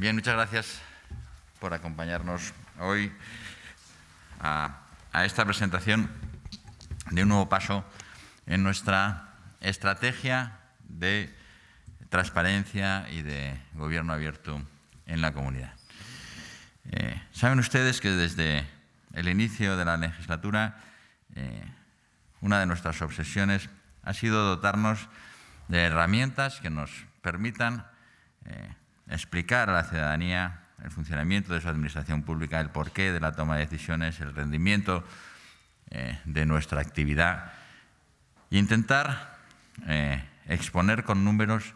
Bien, muchas gracias por acompañarnos hoy a, esta presentación de un nuevo paso en nuestra estrategia de transparencia y de gobierno abierto en la comunidad. Eh, saben ustedes que desde el inicio de la legislatura eh, una de nuestras obsesiones ha sido dotarnos de herramientas que nos permitan eh, explicar a la ciudadanía el funcionamiento de su administración pública, el porqué de la toma de decisiones, el rendimiento eh, de nuestra actividad e intentar eh, exponer con números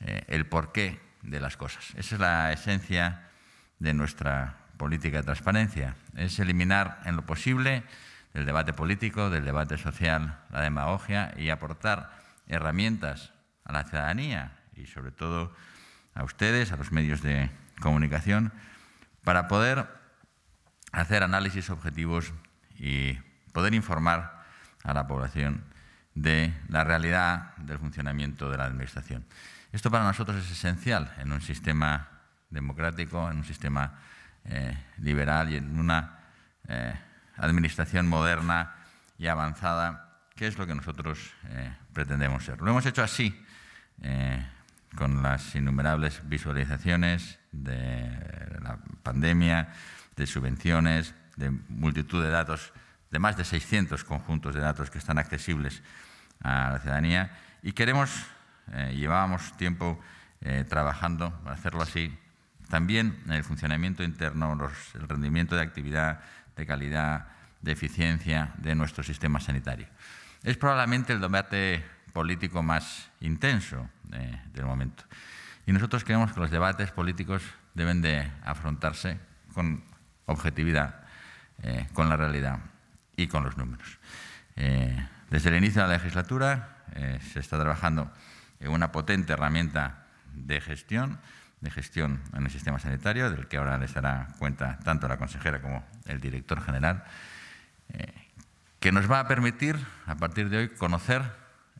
eh, el porqué de las cosas. Esa es la esencia de nuestra política de transparencia, es eliminar en lo posible del debate político, del debate social, la demagogia y aportar herramientas a la ciudadanía y sobre todo a ustedes, a los medios de comunicación, para poder hacer análisis objetivos y poder informar a la población de la realidad del funcionamiento de la Administración. Esto para nosotros es esencial en un sistema democrático, en un sistema eh, liberal y en una eh, administración moderna y avanzada, que es lo que nosotros eh, pretendemos ser. Lo hemos hecho así con las innumerables visualizaciones de la pandemia, de subvenciones, de multitud de datos, de más de 600 conjuntos de datos que están accesibles a la ciudadanía. Y queremos, eh, llevábamos tiempo eh, trabajando para hacerlo así, también en el funcionamiento interno, el rendimiento de actividad, de calidad, de eficiencia de nuestro sistema sanitario. Es probablemente el debate político más intenso eh, del momento. Y nosotros creemos que los debates políticos deben de afrontarse con objetividad, eh, con la realidad y con los números. Eh, desde el inicio de la legislatura se está trabajando en una potente herramienta de gestión, de gestión en el sistema sanitario, del que ahora les dará cuenta tanto la consejera como el director general, que nos va a permitir, a partir de hoy, conocer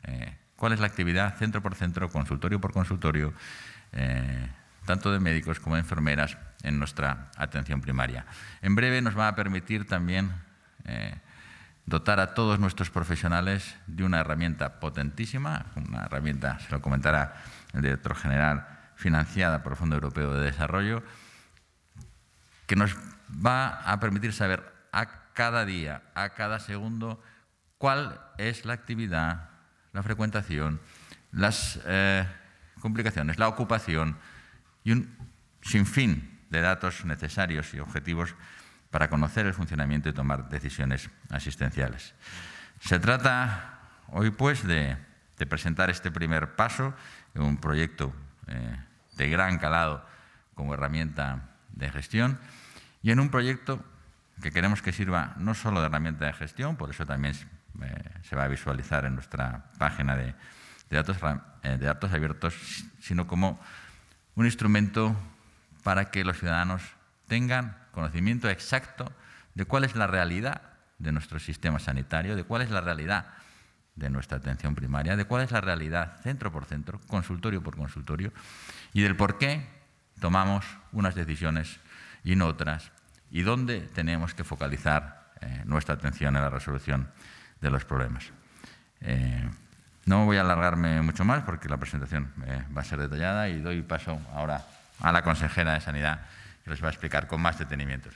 eh, cuál es la actividad centro por centro, consultorio por consultorio, eh, tanto de médicos como de enfermeras en nuestra atención primaria. En breve nos va a permitir también eh, dotar a todos nuestros profesionales de una herramienta potentísima, una herramienta, se lo comentará el director general, financiada por el Fondo Europeo de Desarrollo, que nos va a permitir saber a cada día, a cada segundo, cuál es la actividad la frecuentación, las eh, complicaciones, la ocupación y un sinfín de datos necesarios y objetivos para conocer el funcionamiento y tomar decisiones asistenciales. Se trata hoy pues de, presentar este primer paso en un proyecto eh, de gran calado como herramienta de gestión y en un proyecto que queremos que sirva no solo de herramienta de gestión, por eso también eh, se va a visualizar en nuestra página eh, de, datos, abiertos, sino como un instrumento para que los ciudadanos tengan conocimiento exacto de cuál es la realidad de nuestro sistema sanitario, de cuál es la realidad de nuestra atención primaria, de cuál es la realidad centro por centro, consultorio por consultorio, y del por qué tomamos unas decisiones y no otras, y dónde tenemos que focalizar eh, nuestra atención en la resolución de los problemas. Eh, no voy a alargarme mucho más porque la presentación eh, va a ser detallada y doy paso ahora a la consejera de Sanidad que les va a explicar con más detenimientos.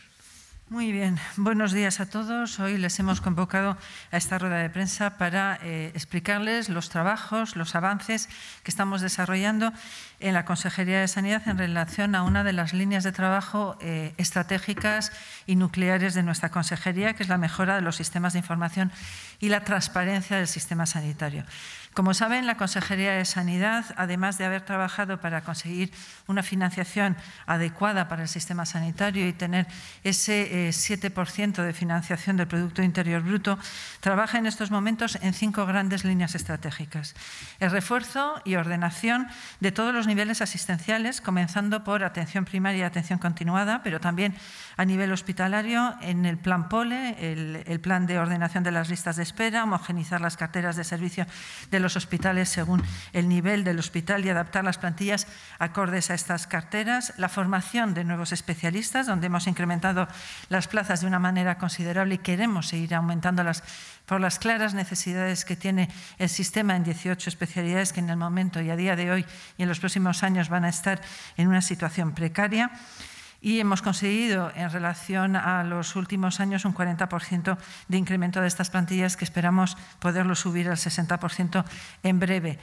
Muy bien, buenos días a todos. Hoy les hemos convocado a esta rueda de prensa para eh, explicarles los trabajos, los avances que estamos desarrollando en la Consejería de Sanidad en relación a una de las líneas de trabajo eh, estratégicas y nucleares de nuestra Consejería, que es la mejora de los sistemas de información y la transparencia del sistema sanitario. Como saben, la Consejería de Sanidad, además de haber trabajado para conseguir una financiación adecuada para el sistema sanitario y tener ese 7% eh, de financiación del Producto Interior Bruto, trabaja en estos momentos en cinco grandes líneas estratégicas. El refuerzo y ordenación de todos los niveles asistenciales, comenzando por atención primaria y atención continuada, pero también a nivel hospitalario en el plan POLE, el, plan de ordenación de las listas de espera, homogenizar las carteras de servicio de los hospitales según el nivel del hospital y adaptar las plantillas acordes a estas carteras, la formación de nuevos especialistas, donde hemos incrementado las plazas de una manera considerable y queremos seguir aumentándolas por las claras necesidades que tiene el sistema en 18 especialidades que en el momento y a día de hoy y en los próximos años van a estar en una situación precaria y hemos conseguido en relación a los últimos años un 40% de incremento de estas plantillas que esperamos poderlo subir al 60% en breve.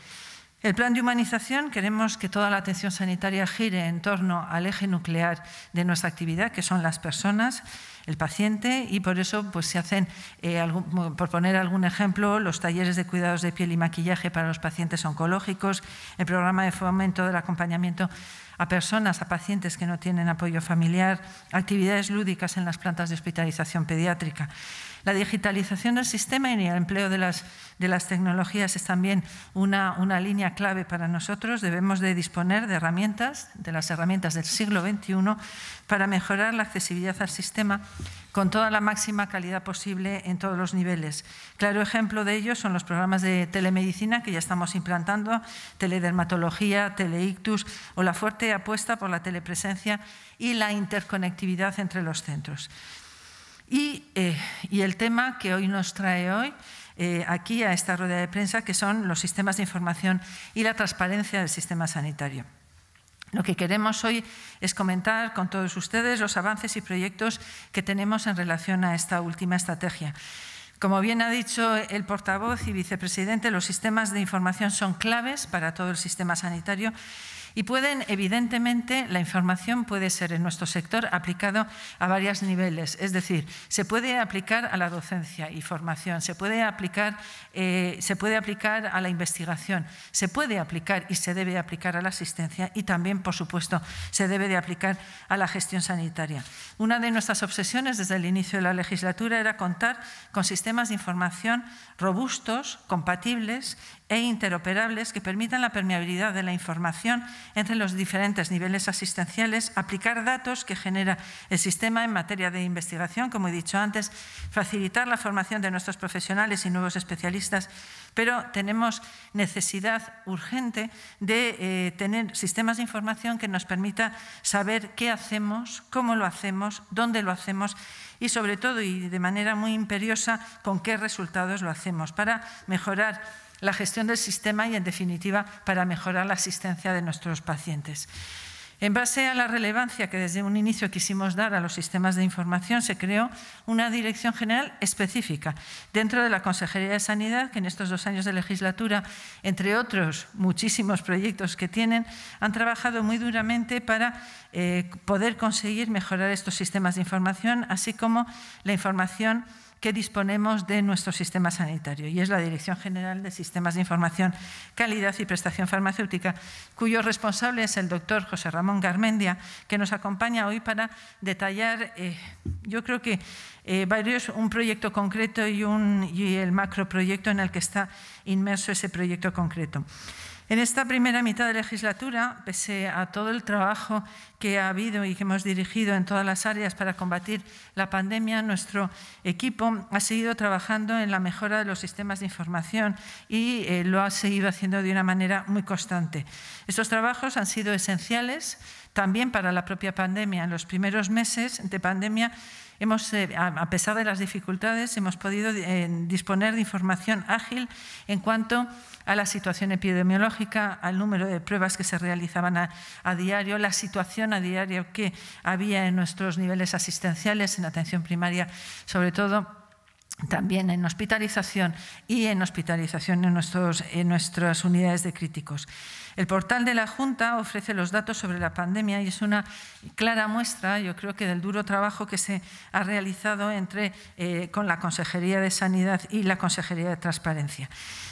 El plan de humanización queremos que toda la atención sanitaria gire en torno al eje nuclear de nuestra actividad, que son las personas, el paciente, y por eso pues, se hacen, eh, por poner algún ejemplo, los talleres de cuidados de piel y maquillaje para los pacientes oncológicos, el programa de fomento del acompañamiento a personas, a pacientes que no tienen apoyo familiar, actividades lúdicas en las plantas de hospitalización pediátrica. La digitalización del sistema y el empleo de las, tecnologías es también una, una línea clave para nosotros. Debemos de disponer de herramientas, de las herramientas del siglo XXI, para mejorar la accesibilidad al sistema con toda la máxima calidad posible en todos los niveles. Claro ejemplo de ello son los programas de telemedicina que ya estamos implantando, teledermatología, teleictus o la fuerte apuesta por la telepresencia y la interconectividad entre los centros. Eh, y, el tema que hoy nos trae hoy eh, aquí a esta rueda de prensa, que son los sistemas de información y la transparencia del sistema sanitario. Lo que queremos hoy es comentar con todos ustedes los avances y proyectos que tenemos en relación a esta última estrategia. Como bien ha dicho el portavoz y vicepresidente, los sistemas de información son claves para todo el sistema sanitario y pueden, evidentemente, la información puede ser en nuestro sector aplicado a varios niveles. Es decir, se puede aplicar a la docencia y formación, se puede aplicar, eh, se puede aplicar a la investigación, se puede aplicar y se debe aplicar a la asistencia y también, por supuesto, se debe de aplicar a la gestión sanitaria. Una de nuestras obsesiones desde el inicio de la legislatura era contar con sistemas de información robustos, compatibles e interoperables que permitan la permeabilidad de la información entre los diferentes niveles asistenciales, aplicar datos que genera el sistema en materia de investigación, como he dicho antes, facilitar la formación de nuestros profesionales y nuevos especialistas, pero tenemos necesidad urgente de eh, tener sistemas de información que nos permita saber qué hacemos, cómo lo hacemos, dónde lo hacemos y sobre todo y de manera muy imperiosa con qué resultados lo hacemos para mejorar la gestión del sistema y, en definitiva, para mejorar la asistencia de nuestros pacientes. En base a la relevancia que desde un inicio quisimos dar a los sistemas de información, se creó una dirección general específica dentro de la Consejería de Sanidad, que en estos dos años de legislatura, entre otros muchísimos proyectos que tienen, han trabajado muy duramente para eh, poder conseguir mejorar estos sistemas de información, así como la información que disponemos de nuestro sistema sanitario y es la Dirección General de Sistemas de Información, Calidad y Prestación Farmacéutica, cuyo responsable es el doctor José Ramón Garmendia, que nos acompaña hoy para detallar, eh, yo creo que eh, varios, un proyecto concreto y, un, y el macroproyecto en el que está inmerso ese proyecto concreto. En esta primera mitad de legislatura, pese a todo el trabajo que ha habido y que hemos dirigido en todas las áreas para combatir la pandemia, nuestro equipo ha seguido trabajando en la mejora de los sistemas de información y eh, lo ha seguido haciendo de una manera muy constante. Estos trabajos han sido esenciales también para la propia pandemia, en los primeros meses de pandemia, hemos, eh, a pesar de las dificultades, hemos podido eh, disponer de información ágil en cuanto a la situación epidemiológica, al número de pruebas que se realizaban a, diario, la situación a diario que había en nuestros niveles asistenciales, en atención primaria, sobre todo también en hospitalización y en hospitalización en, nuestros, en nuestras unidades de críticos. El portal de la Junta ofrece los datos sobre la pandemia y es una clara muestra, yo creo que del duro trabajo que se ha realizado entre, eh, con la Consejería de Sanidad y la Consejería de Transparencia.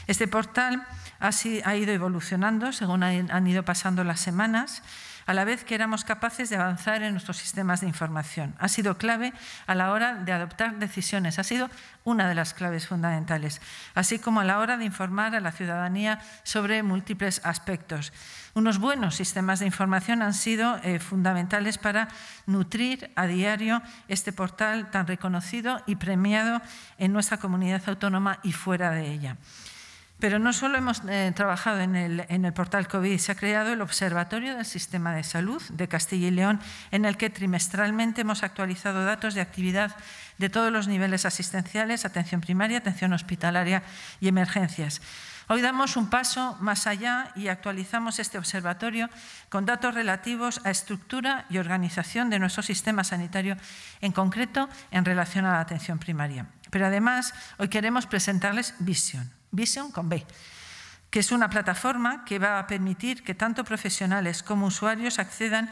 Este portal ha ido evolucionando según han ido pasando las semanas a la vez que éramos capaces de avanzar en nuestros sistemas de información. Ha sido clave a la hora de adoptar decisiones, ha sido una de las claves fundamentales, así como a la hora de informar a la ciudadanía sobre múltiples aspectos. Unos buenos sistemas de información han sido eh, fundamentales para nutrir a diario este portal tan reconocido y premiado en nuestra comunidad autónoma y fuera de ella. Pero no solo hemos eh, trabajado en el, en el, portal COVID, se ha creado el Observatorio del Sistema de Salud de Castilla y León, en el que trimestralmente hemos actualizado datos de actividad de todos los niveles asistenciales, atención primaria, atención hospitalaria y emergencias. Hoy damos un paso más allá y actualizamos este observatorio con datos relativos a estructura y organización de nuestro sistema sanitario, en concreto en relación a la atención primaria. Pero además, hoy queremos presentarles visión Vision con B, que es una plataforma que va a permitir que tanto profesionales como usuarios accedan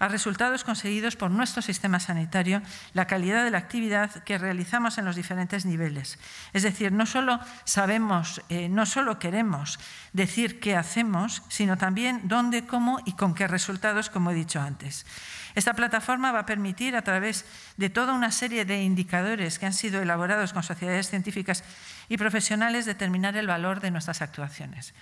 a resultados conseguidos por nuestro sistema sanitario, la calidad de la actividad que realizamos en los diferentes niveles. Es decir, no solo sabemos, eh, no solo queremos decir qué hacemos, sino también dónde, cómo y con qué resultados, como he dicho antes. Esta plataforma va a permitir, a través de toda una serie de indicadores que han sido elaborados con sociedades científicas y profesionales, determinar el valor de nuestras actuaciones.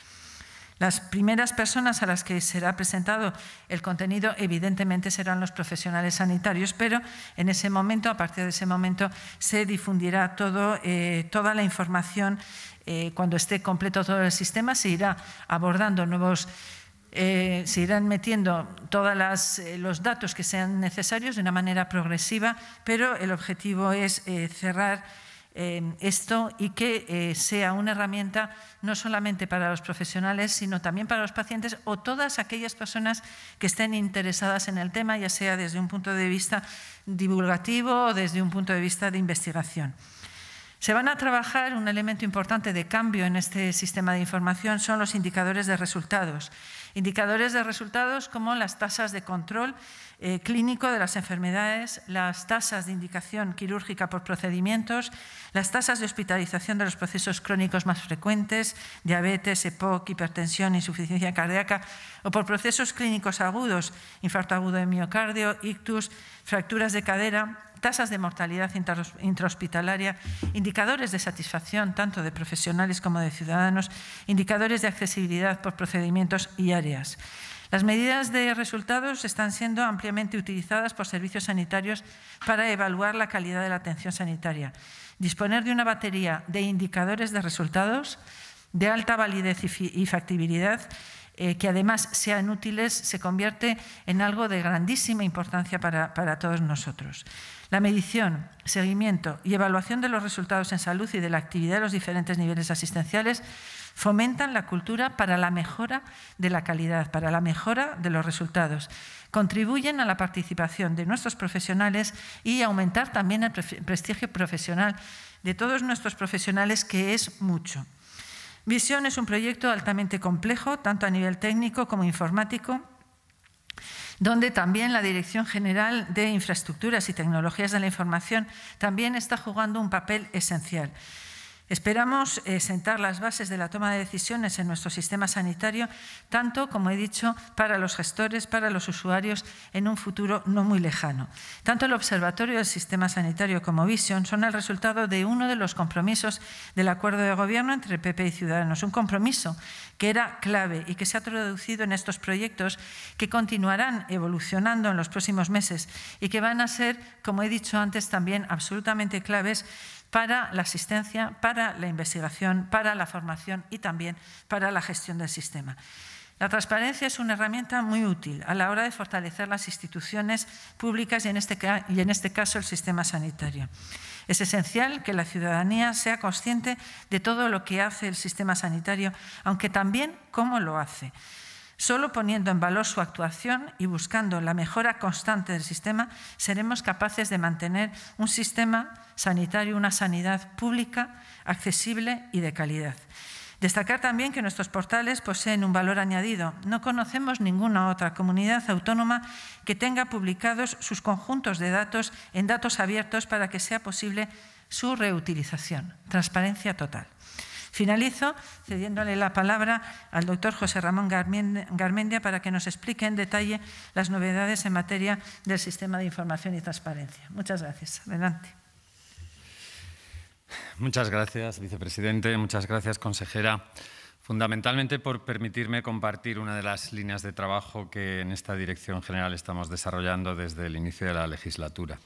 Las primeras personas a las que será presentado el contenido evidentemente serán los profesionales sanitarios, pero en ese momento, a partir de ese momento, se difundirá eh, toda la información. Eh, cuando esté completo todo el sistema, se irá abordando nuevos eh, se irán metiendo todos eh, los datos que sean necesarios de una manera progresiva, pero el objetivo es eh, cerrar esto y que sea una herramienta no solamente para los profesionales, sino también para los pacientes o todas aquellas personas que estén interesadas en el tema, ya sea desde un punto de vista divulgativo o desde un punto de vista de investigación. Se van a trabajar un elemento importante de cambio en este sistema de información son los indicadores de resultados. Indicadores de resultados como las tasas de control eh, clínico de las enfermedades, las tasas de indicación quirúrgica por procedimientos, las tasas de hospitalización de los procesos crónicos más frecuentes, diabetes, EPOC, hipertensión, insuficiencia cardíaca, o por procesos clínicos agudos, infarto agudo de miocardio, ictus, fracturas de cadera, tasas de mortalidad intrahospitalaria, indicadores de satisfacción tanto de profesionales como de ciudadanos, indicadores de accesibilidad por procedimientos y áreas. Las medidas de resultados están siendo ampliamente utilizadas por servicios sanitarios para evaluar la calidad de la atención sanitaria. Disponer de una batería de indicadores de resultados de alta validez y factibilidad eh, que además sean útiles se convierte en algo de grandísima importancia para, para todos nosotros. La medición, seguimiento y evaluación de los resultados en salud y de la actividad de los diferentes niveles asistenciales fomentan la cultura para la mejora de la calidad, para la mejora de los resultados, contribuyen a la participación de nuestros profesionales y aumentar también el prestigio profesional de todos nuestros profesionales, que es mucho. Visión es un proyecto altamente complejo, tanto a nivel técnico como informático, donde también la Dirección General de Infraestructuras y Tecnologías de la Información también está jugando un papel esencial. Esperamos eh, sentar las bases de la toma de decisiones en nuestro sistema sanitario, tanto, como he dicho, para los gestores, para los usuarios, en un futuro no muy lejano. Tanto el Observatorio del Sistema Sanitario como Vision son el resultado de uno de los compromisos del acuerdo de gobierno entre PP y Ciudadanos, un compromiso que era clave y que se ha traducido en estos proyectos que continuarán evolucionando en los próximos meses y que van a ser, como he dicho antes, también absolutamente claves para la asistencia, para la investigación, para la formación y también para la gestión del sistema. La transparencia es una herramienta muy útil a la hora de fortalecer las instituciones públicas y en, este, este caso el sistema sanitario. Es esencial que la ciudadanía sea consciente de todo lo que hace el sistema sanitario, aunque también cómo lo hace. Solo poniendo en valor su actuación y buscando la mejora constante del sistema, seremos capaces de mantener un sistema sanitario, una sanidad pública, accesible y de calidad. Destacar también que nuestros portales poseen un valor añadido. No conocemos ninguna otra comunidad autónoma que tenga publicados sus conjuntos de datos en datos abiertos para que sea posible su reutilización. Transparencia total. Finalizo cediéndole la palabra al doctor José Ramón Garmendia para que nos explique en detalle las novedades en materia del sistema de información y transparencia. Muchas gracias. Adelante. Muchas gracias, vicepresidente. Muchas gracias, consejera. Fundamentalmente por permitirme compartir una de las líneas de trabajo que en esta Dirección General estamos desarrollando desde el inicio de la legislatura.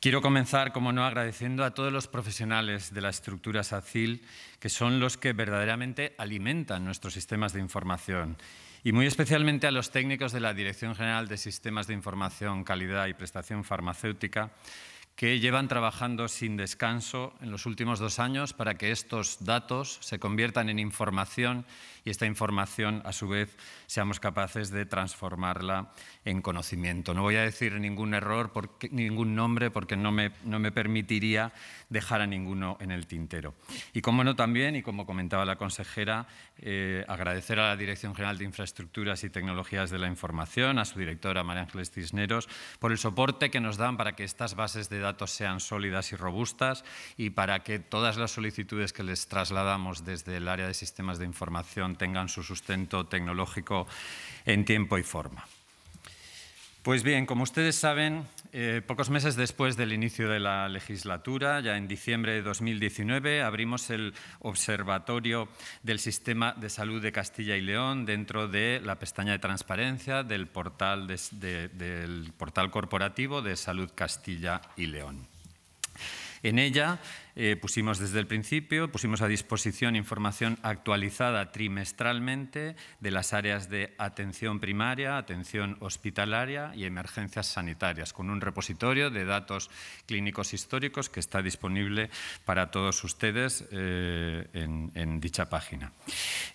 Quiero comenzar, como no, agradeciendo a todos los profesionales de la estructura SACIL, que son los que verdaderamente alimentan nuestros sistemas de información, y muy especialmente a los técnicos de la Dirección General de Sistemas de Información, Calidad y Prestación Farmacéutica, que llevan trabajando sin descanso en los últimos dos años para que estos datos se conviertan en información y esta información, a su vez, seamos capaces de transformarla en conocimiento. No voy a decir ningún error, ningún nombre, porque no me, permitiría dejar a ninguno en el tintero. Y como no también, y como comentaba la consejera, eh, agradecer a la Dirección General de Infraestructuras y Tecnologías de la Información, a su directora María Ángeles Cisneros, por el soporte que nos dan para que estas bases de datos sean sólidas y robustas y para que todas las solicitudes que les trasladamos desde el área de sistemas de información tengan su sustento tecnológico en tiempo y forma. Pues bien, como ustedes saben, eh, pocos meses después del inicio de la legislatura, ya en diciembre de 2019, abrimos el Observatorio del Sistema de Salud de Castilla y León dentro de la pestaña de transparencia del portal, del portal corporativo de Salud Castilla y León. En ella eh, pusimos desde el principio, pusimos a disposición información actualizada trimestralmente de las áreas de atención primaria, atención hospitalaria y emergencias sanitarias, con un repositorio de datos clínicos históricos que está disponible para todos ustedes eh, en, dicha página.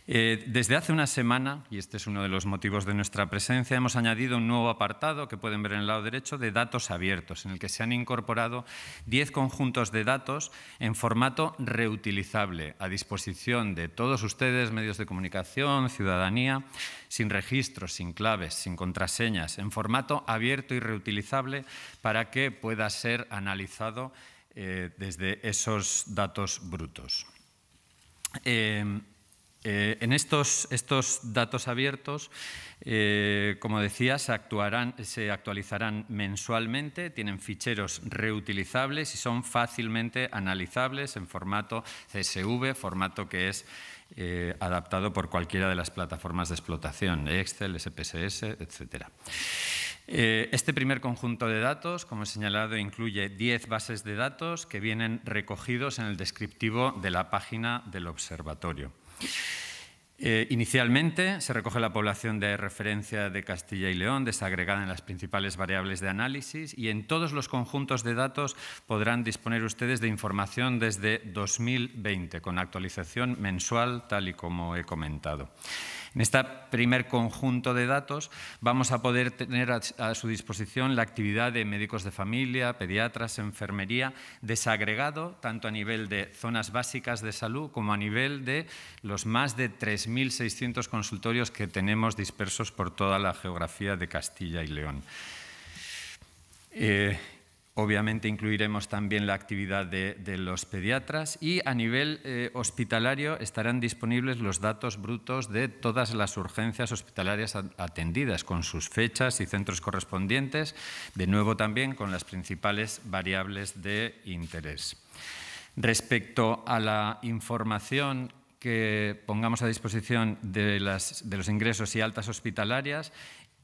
Eh, desde hace una semana, y este es uno de los motivos de nuestra presencia, hemos añadido un nuevo apartado que pueden ver en el lado derecho de datos abiertos, en el que se han incorporado 10 conjuntos de datos en formato reutilizable, a disposición de todos ustedes, medios de comunicación, ciudadanía, sin registros, sin claves, sin contraseñas, en formato abierto y reutilizable para que pueda ser analizado eh, desde esos datos brutos. Eh, eh, en estos, datos abiertos, eh, como decía, se, actualizarán mensualmente, tienen ficheros reutilizables y son fácilmente analizables en formato CSV, formato que es eh, adaptado por cualquiera de las plataformas de explotación, Excel, SPSS, etc. Este primer conjunto de datos, como he señalado, incluye 10 bases de datos que vienen recogidos en el descriptivo de la página del observatorio. Eh, inicialmente se recoge la población de referencia de Castilla y León, desagregada en las principales variables de análisis, y en todos los conjuntos de datos podrán disponer ustedes de información desde 2020, con actualización mensual, tal y como he comentado. En este primer conjunto de datos vamos a poder tener a su disposición la actividad de médicos de familia, pediatras, enfermería, desagregado tanto a nivel de zonas básicas de salud como a nivel de los más de 3.600 consultorios que tenemos dispersos por toda la geografía de Castilla y León. Eh, Obviamente incluiremos también la actividad de, los pediatras y a nivel eh, hospitalario estarán disponibles los datos brutos de todas las urgencias hospitalarias atendidas con sus fechas y centros correspondientes, de nuevo también con las principales variables de interés. Respecto a la información que pongamos a disposición las, de, los ingresos y altas hospitalarias,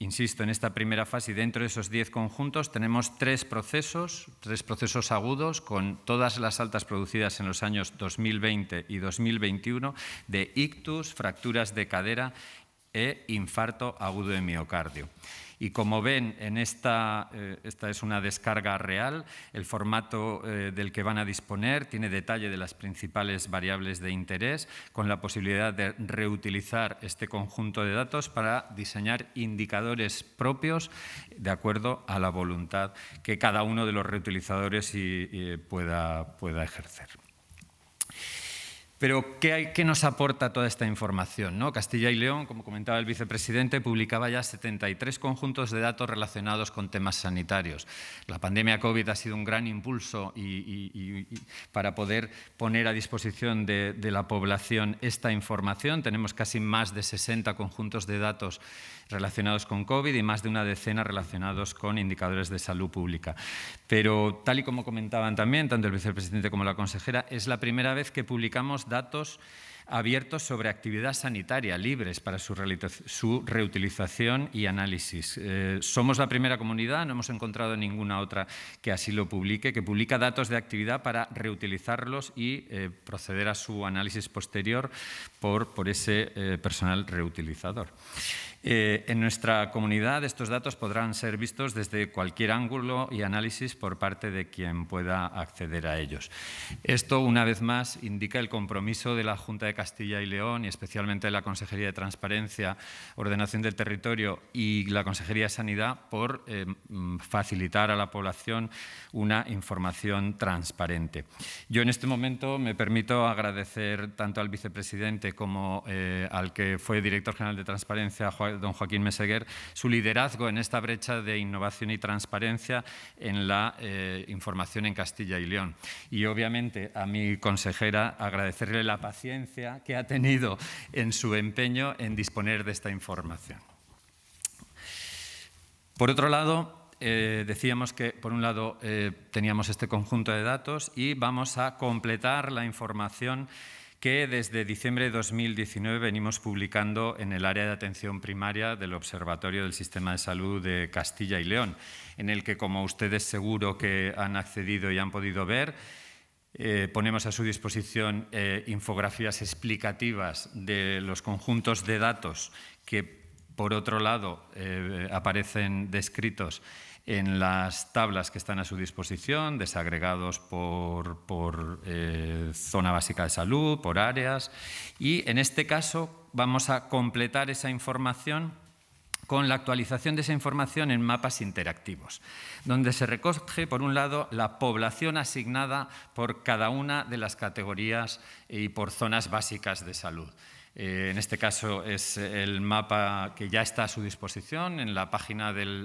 Insisto, en esta primera fase y dentro de esos 10 conjuntos tenemos tres procesos, tres procesos agudos con todas las altas producidas en los años 2020 y 2021 de ictus, fracturas de cadera e infarto agudo de miocardio. Y como ven, en eh, esta, es una descarga real, el formato eh, del que van a disponer tiene detalle de las principales variables de interés, con la posibilidad de reutilizar este conjunto de datos para diseñar indicadores propios de acuerdo a la voluntad que cada uno de los reutilizadores pueda ejercer. Pero, ¿qué, nos aporta toda esta información? ¿no? Castilla y León, como comentaba el vicepresidente, publicaba ya 73 conjuntos de datos relacionados con temas sanitarios. La pandemia COVID ha sido un gran impulso y, para poder poner a disposición de, de la población esta información. Tenemos casi más de 60 conjuntos de datos relacionados con COVID y más de una decena relacionados con indicadores de salud pública. Pero tal y como comentaban también tanto el vicepresidente como la consejera, es la primera vez que publicamos datos abiertos sobre actividad sanitaria, libres para su, reutilización y análisis. Eh, somos la primera comunidad, no hemos encontrado ninguna otra que así lo publique, que publica datos de actividad para reutilizarlos y eh, proceder a su análisis posterior por, por ese eh, personal reutilizador. Eh, en nuestra comunidad estos datos podrán ser vistos desde cualquier ángulo y análisis por parte de quien pueda acceder a ellos. Esto, una vez más, indica el compromiso de la Junta de Castilla y León y especialmente de la Consejería de Transparencia, Ordenación del Territorio y la Consejería de Sanidad por eh, mm, facilitar a la población una información transparente. Yo en este momento me permito agradecer tanto al vicepresidente como eh, al que fue director general de Transparencia, Juan don Joaquín Meseguer, su liderazgo en esta brecha de innovación y transparencia en la eh, información en Castilla y León. Y obviamente a mi consejera agradecerle la paciencia que ha tenido en su empeño en disponer de esta información. Por otro lado, eh, decíamos que, por un lado, eh, teníamos este conjunto de datos y vamos a completar la información que desde diciembre de 2019 venimos publicando en el área de atención primaria del Observatorio del Sistema de Salud de Castilla y León, en el que, como ustedes seguro que han accedido y han podido ver, eh, ponemos a su disposición eh, infografías explicativas de los conjuntos de datos que, por otro lado, eh, aparecen descritos en las tablas que están a su disposición, desagregados por, eh, zona básica de salud, por áreas, y en este caso vamos a completar esa información con la actualización de esa información en mapas interactivos, donde se recoge, por un lado, la población asignada por cada una de las categorías y por zonas básicas de salud. Eh, en este caso es el mapa que ya está a su disposición en la página del,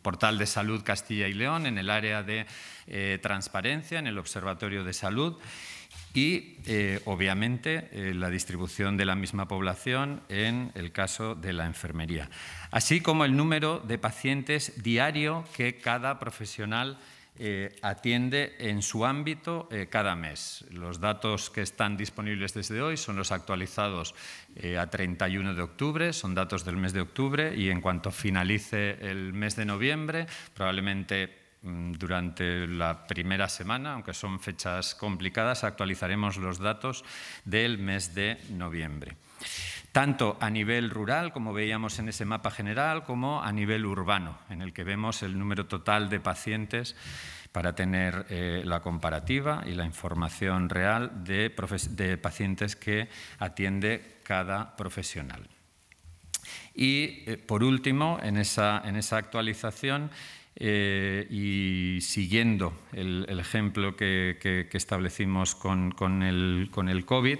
portal de salud Castilla y León, en el área de eh, transparencia, en el Observatorio de Salud y eh, obviamente la distribución de la misma población en el caso de la enfermería, así como el número de pacientes diario que cada profesional eh, atiende en su ámbito eh, cada mes. Los datos que están disponibles desde hoy son los actualizados eh, a 31 de octubre, son datos del mes de octubre y en cuanto finalice el mes de noviembre, probablemente mm, durante la primera semana, aunque son fechas complicadas, actualizaremos los datos del mes de noviembre tanto a nivel rural, como veíamos en ese mapa general, como a nivel urbano, en el que vemos el número total de pacientes para tener eh, la comparativa y la información real de, pacientes que atiende cada profesional. Y, eh, por último, en esa, actualización eh, y siguiendo el, ejemplo que, establecimos con, el, COVID,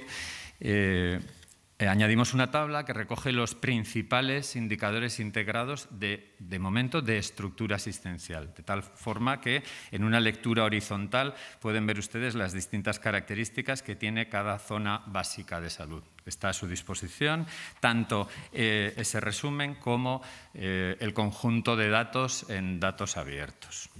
eh, añadimos una tabla que recoge los principales indicadores integrados de, momento de estructura asistencial, de tal forma que en una lectura horizontal pueden ver ustedes las distintas características que tiene cada zona básica de salud. Está a su disposición tanto eh, ese resumen como eh, el conjunto de datos en datos abiertos.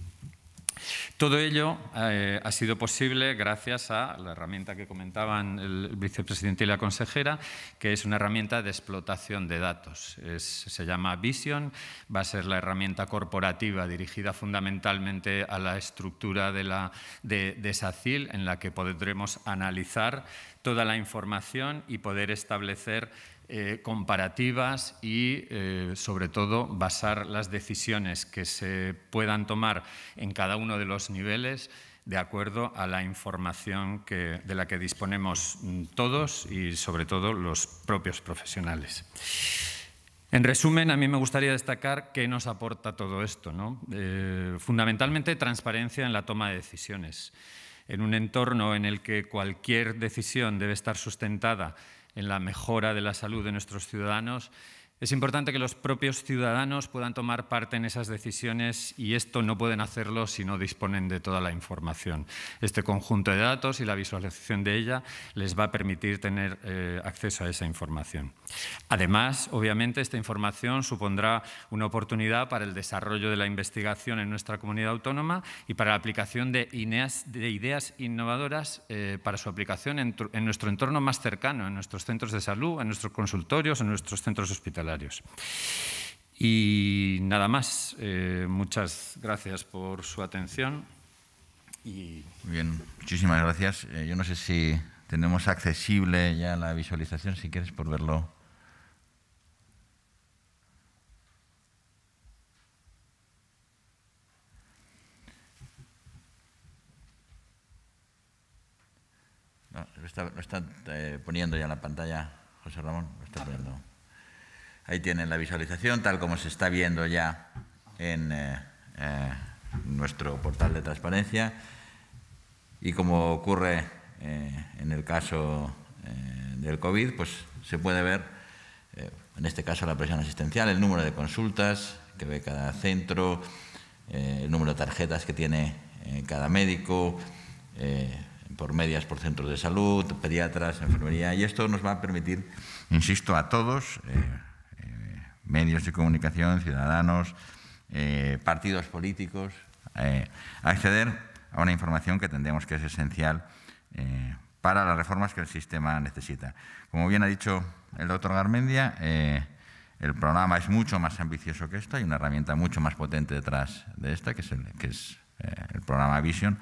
Todo ello eh, ha sido posible gracias a la herramienta que comentaban el vicepresidente y la consejera, que es una herramienta de explotación de datos. se llama Vision, va a ser la herramienta corporativa dirigida fundamentalmente a la estructura de, la, de, de SACIL, en la que podremos analizar toda la información y poder establecer eh, comparativas y, eh, sobre todo, basar las decisiones que se puedan tomar en cada uno de los niveles de acuerdo a la información de la que disponemos todos y, sobre todo, los propios profesionales. En resumen, a mí me gustaría destacar qué nos aporta todo esto. Eh, fundamentalmente, transparencia en la toma de decisiones. En un entorno en el que cualquier decisión debe estar sustentada en la mejora de la salud de nuestros ciudadanos es importante que los propios ciudadanos puedan tomar parte en esas decisiones y esto no pueden hacerlo si no disponen de toda la información. Este conjunto de datos y la visualización de ella les va a permitir tener eh, acceso a esa información. Además, obviamente, esta información supondrá una oportunidad para el desarrollo de la investigación en nuestra comunidad autónoma y para la aplicación de, ideas, innovadoras eh, para su aplicación en nuestro entorno más cercano, en nuestros centros de salud, en nuestros consultorios, en nuestros centros hospitalarios. Y nada más, eh, muchas gracias por su atención. Muy bien, muchísimas gracias. Eh, yo no sé si tenemos accesible ya la visualización, si quieres, por verlo. No, lo está, eh, poniendo ya en la pantalla, José Ramón, lo está poniendo. Ahí tienen la visualización, tal como se está viendo ya en eh, eh, nuestro portal de transparencia. Y como ocurre eh, en el caso del COVID, pues se puede ver, en este caso, la presión asistencial, el número de consultas que ve cada centro, el número de tarjetas que tiene cada médico, por medias por centros de salud, pediatras, enfermería. Y esto nos va a permitir, insisto, a todos medios de comunicación, ciudadanos, eh, partidos políticos, eh, acceder a una información que entendemos que es esencial eh, para las reformas que el sistema necesita. Como bien ha dicho el doctor Garmendia, el programa es mucho más ambicioso que esto, hay una herramienta mucho más potente detrás de esta, que es que es, el programa Vision,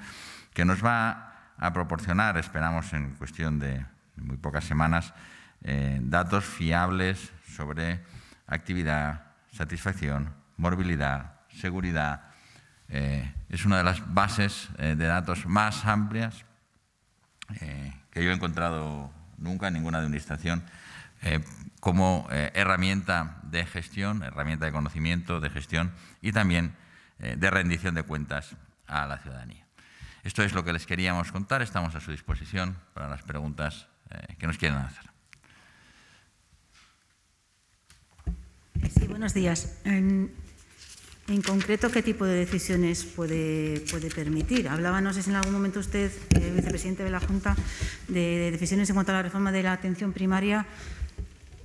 que nos va a proporcionar, esperamos en cuestión de muy pocas semanas, datos fiables sobre actividad, satisfacción, morbilidad, seguridad. Eh, es una de las bases eh, de datos más amplias eh, que yo he encontrado nunca en ninguna administración como herramienta de gestión, herramienta de conocimiento, de gestión y también de rendición de cuentas a la ciudadanía. Esto es lo que les queríamos contar. Estamos a su disposición para las preguntas que nos quieran hacer. Sí, buenos días. En, concreto, ¿qué tipo de decisiones puede, puede permitir? Hablaba, no sé si en algún momento usted, eh, vicepresidente de la Junta, de, decisiones en cuanto a la reforma de la atención primaria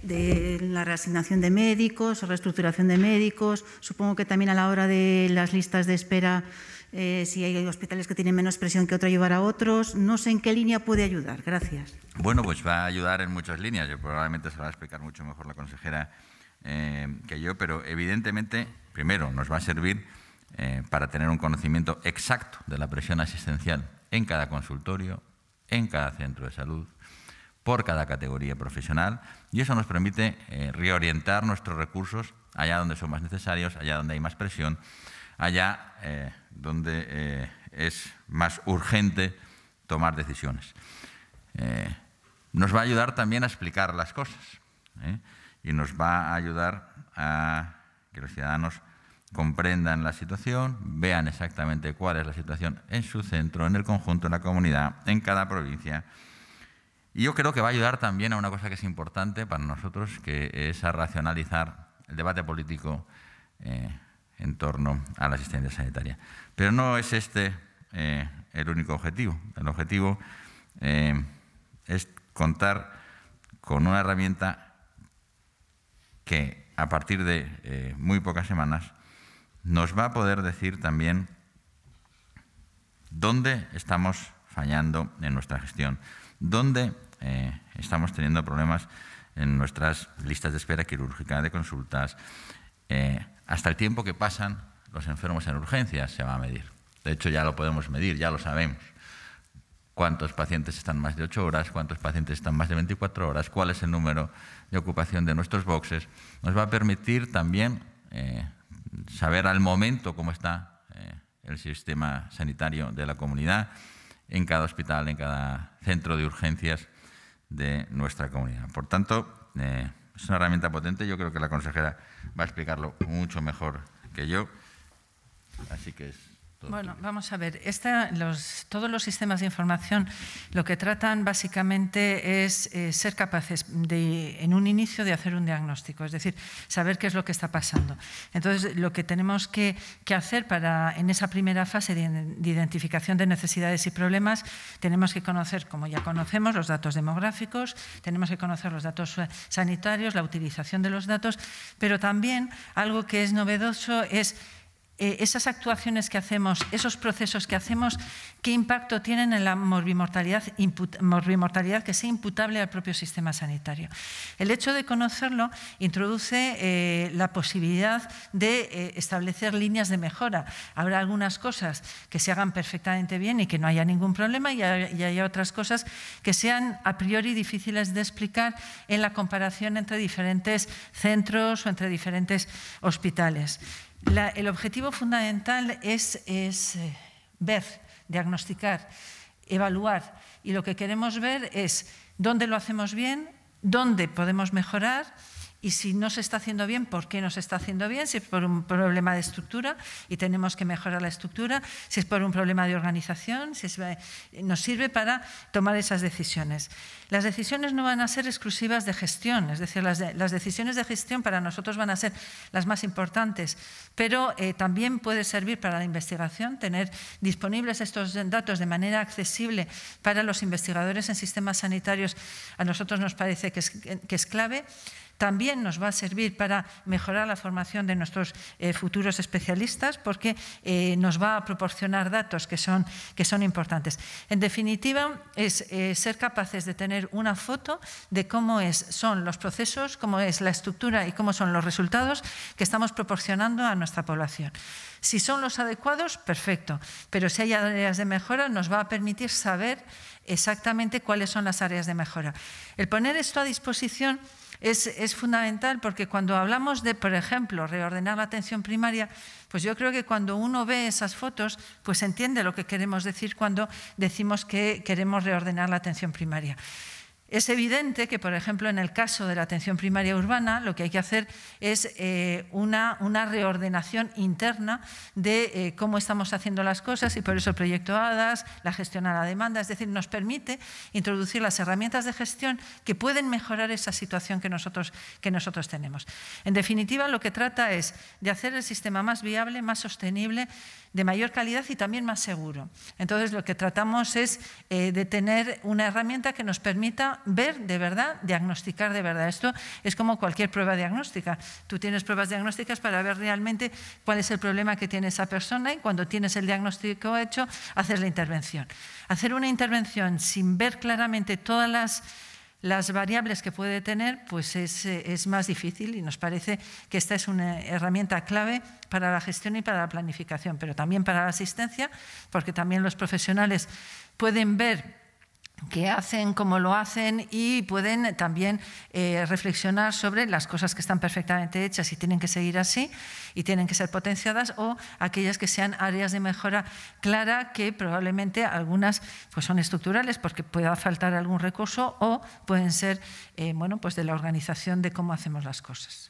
de la reasignación de médicos, reestructuración de médicos, supongo que también a la hora de las listas de espera, eh, si hay hospitales que tienen menos presión que otro, llevar a otros. No sé en qué línea puede ayudar. Gracias. Bueno, pues va a ayudar en muchas líneas. Yo probablemente se va a explicar mucho mejor la consejera eh, que yo, pero evidentemente, primero, nos va a servir eh, para tener un conocimiento exacto de la presión asistencial en cada consultorio, en cada centro de salud, por cada categoría profesional, y eso nos permite eh, reorientar nuestros recursos allá donde son más necesarios, allá donde hay más presión, allá donde es más urgente tomar decisiones. nos va a ayudar también a explicar las cosas y nos va a ayudar a que los ciudadanos comprendan la situación, vean exactamente cuál es la situación en su centro, en el conjunto, en la comunidad, en cada provincia. Y yo creo que va a ayudar también a una cosa que es importante para nosotros, que es a racionalizar el debate político eh, en torno a la asistencia sanitaria. Pero no es este eh, el único objetivo. El objetivo eh, es contar con una herramienta que a partir de eh, muy pocas semanas nos va a poder decir también dónde estamos fallando en nuestra gestión, dónde eh, estamos teniendo problemas en nuestras listas de espera quirúrgica, de consultas, eh, hasta el tiempo que pasan los enfermos en urgencias se va a medir. De hecho, ya lo podemos medir, ya lo sabemos cuántos pacientes están más de 8 horas, cuántos pacientes están más de 24 horas, cuál es el número de ocupación de nuestros boxes, nos va a permitir también eh, saber al momento cómo está eh, el sistema sanitario de la comunidad en cada hospital, en cada centro de urgencias de nuestra comunidad. Por tanto, eh, es una herramienta potente, yo creo que la consejera va a explicarlo mucho mejor que yo, así que es bueno, vamos a ver, todos los sistemas de información lo que tratan básicamente es eh, ser capaces en un inicio de hacer un diagnóstico, es decir, saber qué es lo que está pasando. Entonces, lo que tenemos que, hacer para, en esa primera fase de, identificación de necesidades y problemas, tenemos que conocer, como ya conocemos, los datos demográficos, tenemos que conocer los datos eh, sanitarios, la utilización de los datos, pero también algo que es novedoso es eh, esas actuaciones que hacemos, esos procesos que hacemos, qué impacto tienen en la morbimortalidad, que sea imputable al propio sistema sanitario. El hecho de conocerlo introduce eh, la posibilidad de eh, establecer líneas de mejora. Habrá algunas cosas que se hagan perfectamente bien y que no haya ningún problema y, hay, otras cosas que sean a priori difíciles de explicar en la comparación entre diferentes centros o entre diferentes hospitales el objetivo fundamental es, eh, ver, diagnosticar, evaluar. Y lo que queremos ver es dónde lo hacemos bien, dónde podemos mejorar y si no se está haciendo bien, ¿por qué no se está haciendo bien? Si es por un problema de estructura y tenemos que mejorar la estructura, si es por un problema de organización, si eh, nos sirve para tomar esas decisiones. Las decisiones no van a ser exclusivas de gestión, es decir, las, las decisiones de gestión para nosotros van a ser las más importantes, pero eh, también puede servir para la investigación, tener disponibles estos datos de manera accesible para los investigadores en sistemas sanitarios, a nosotros nos parece que es, que es clave también nos va a servir para mejorar la formación de nuestros eh, futuros especialistas porque eh, nos va a proporcionar datos que son, que son importantes. En definitiva, es eh, ser capaces de tener una foto de cómo es, son los procesos, cómo es la estructura y cómo son los resultados que estamos proporcionando a nuestra población. Si son los adecuados, perfecto, pero si hay áreas de mejora nos va a permitir saber exactamente cuáles son las áreas de mejora. El poner esto a disposición es, fundamental porque cuando hablamos de, por ejemplo, reordenar la atención primaria, pues yo creo que cuando uno ve esas fotos, pues entiende lo que queremos decir cuando decimos que queremos reordenar la atención primaria. Es evidente que, por ejemplo, en el caso de la atención primaria urbana, lo que hay que hacer es eh, una, reordenación interna de eh, cómo estamos haciendo las cosas y por eso el proyecto Hadas, la gestión a la demanda, es decir, nos permite introducir las herramientas de gestión que pueden mejorar esa situación que nosotros, que nosotros tenemos. En definitiva, lo que trata es de hacer el sistema más viable, más sostenible, de mayor calidad y también más seguro. Entonces, lo que tratamos es eh, de tener una herramienta que nos permita ver de verdad, diagnosticar de verdad. Esto es como cualquier prueba diagnóstica. Tú tienes pruebas diagnósticas para ver realmente cuál es el problema que tiene esa persona y cuando tienes el diagnóstico hecho, haces la intervención. Hacer una intervención sin ver claramente todas las variables que puede tener, pues eh, es, más difícil y nos parece que esta es una herramienta clave para la gestión y para la planificación, pero también para la asistencia, porque también los profesionales pueden ver qué hacen cómo lo hacen y pueden también eh, reflexionar sobre las cosas que están perfectamente hechas y tienen que seguir así y tienen que ser potenciadas o aquellas que sean áreas de mejora clara que probablemente algunas pues son estructurales porque pueda faltar algún recurso o pueden ser eh, bueno, pues de la organización de cómo hacemos las cosas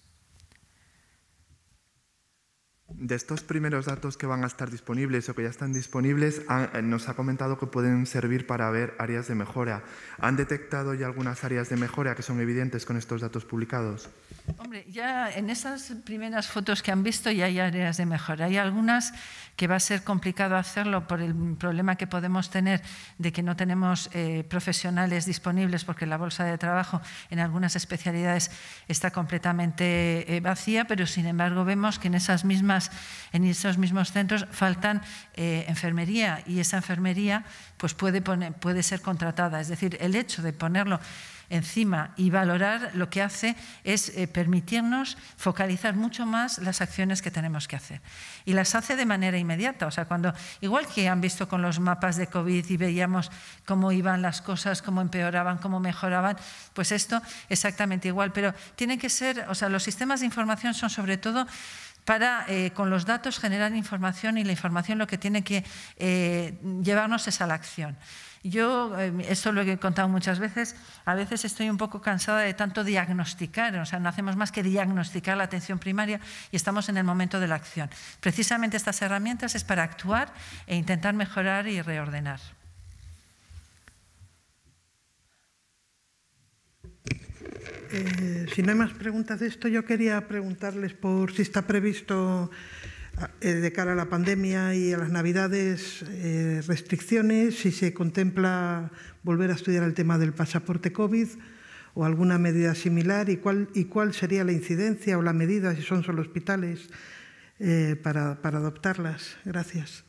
de estos primeros datos que van a estar disponibles o que ya están disponibles, eh, nos ha comentado que pueden servir para ver áreas de mejora. ¿Han detectado ya algunas áreas de mejora que son evidentes con estos datos publicados? Hombre, ya en esas primeras fotos que han visto ya hay áreas de mejora. Hay algunas que va a ser complicado hacerlo por el problema que podemos tener de que no tenemos eh, profesionales disponibles porque la bolsa de trabajo en algunas especialidades está completamente eh, vacía, pero sin embargo vemos que en esas mismas en esos mismos centros faltan eh, enfermería y esa enfermería pues puede, puede ser contratada. Es decir, el hecho de ponerlo encima y valorar lo que hace es eh, permitirnos focalizar mucho más las acciones que tenemos que hacer. Y las hace de manera inmediata. O sea, cuando, igual que han visto con los mapas de COVID y veíamos cómo iban las cosas, cómo empeoraban, cómo mejoraban, pues esto exactamente igual. Pero tienen que ser, o sea, los sistemas de información son sobre todo para eh, con los datos generar información y la información lo que tiene que eh, llevarnos es a la acción. Yo, eh, esto lo he contado muchas veces, a veces estoy un poco cansada de tanto diagnosticar, o sea, no hacemos más que diagnosticar la atención primaria y estamos en el momento de la acción. Precisamente estas herramientas es para actuar e intentar mejorar y reordenar. Eh, si no hay más preguntas de esto, yo quería preguntarles por si está previsto eh, de cara a la pandemia y a las navidades eh, restricciones, si se contempla volver a estudiar el tema del pasaporte COVID o alguna medida similar y cuál, y cuál sería la incidencia o la medida, si son solo hospitales, para, para adoptarlas. Gracias.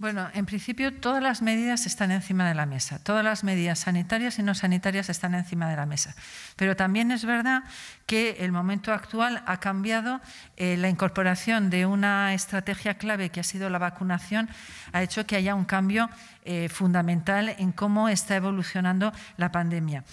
Bueno, en principio todas las medidas están encima de la mesa, todas las medidas sanitarias y no sanitarias están encima de la mesa. Pero también es verdad que el momento actual ha cambiado, eh, la incorporación de una estrategia clave que ha sido la vacunación ha hecho que haya un cambio eh, fundamental en cómo está evolucionando la pandemia.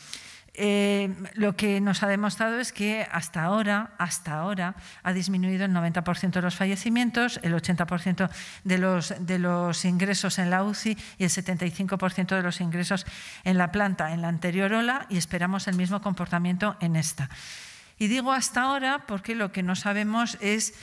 Eh, lo que nos ha demostrado es que hasta ahora, hasta ahora ha disminuido el 90% de los fallecimientos, el 80% de los, de los ingresos en la UCI y el 75% de los ingresos en la planta, en la anterior ola, y esperamos el mismo comportamiento en esta. Y digo hasta ahora porque lo que no sabemos es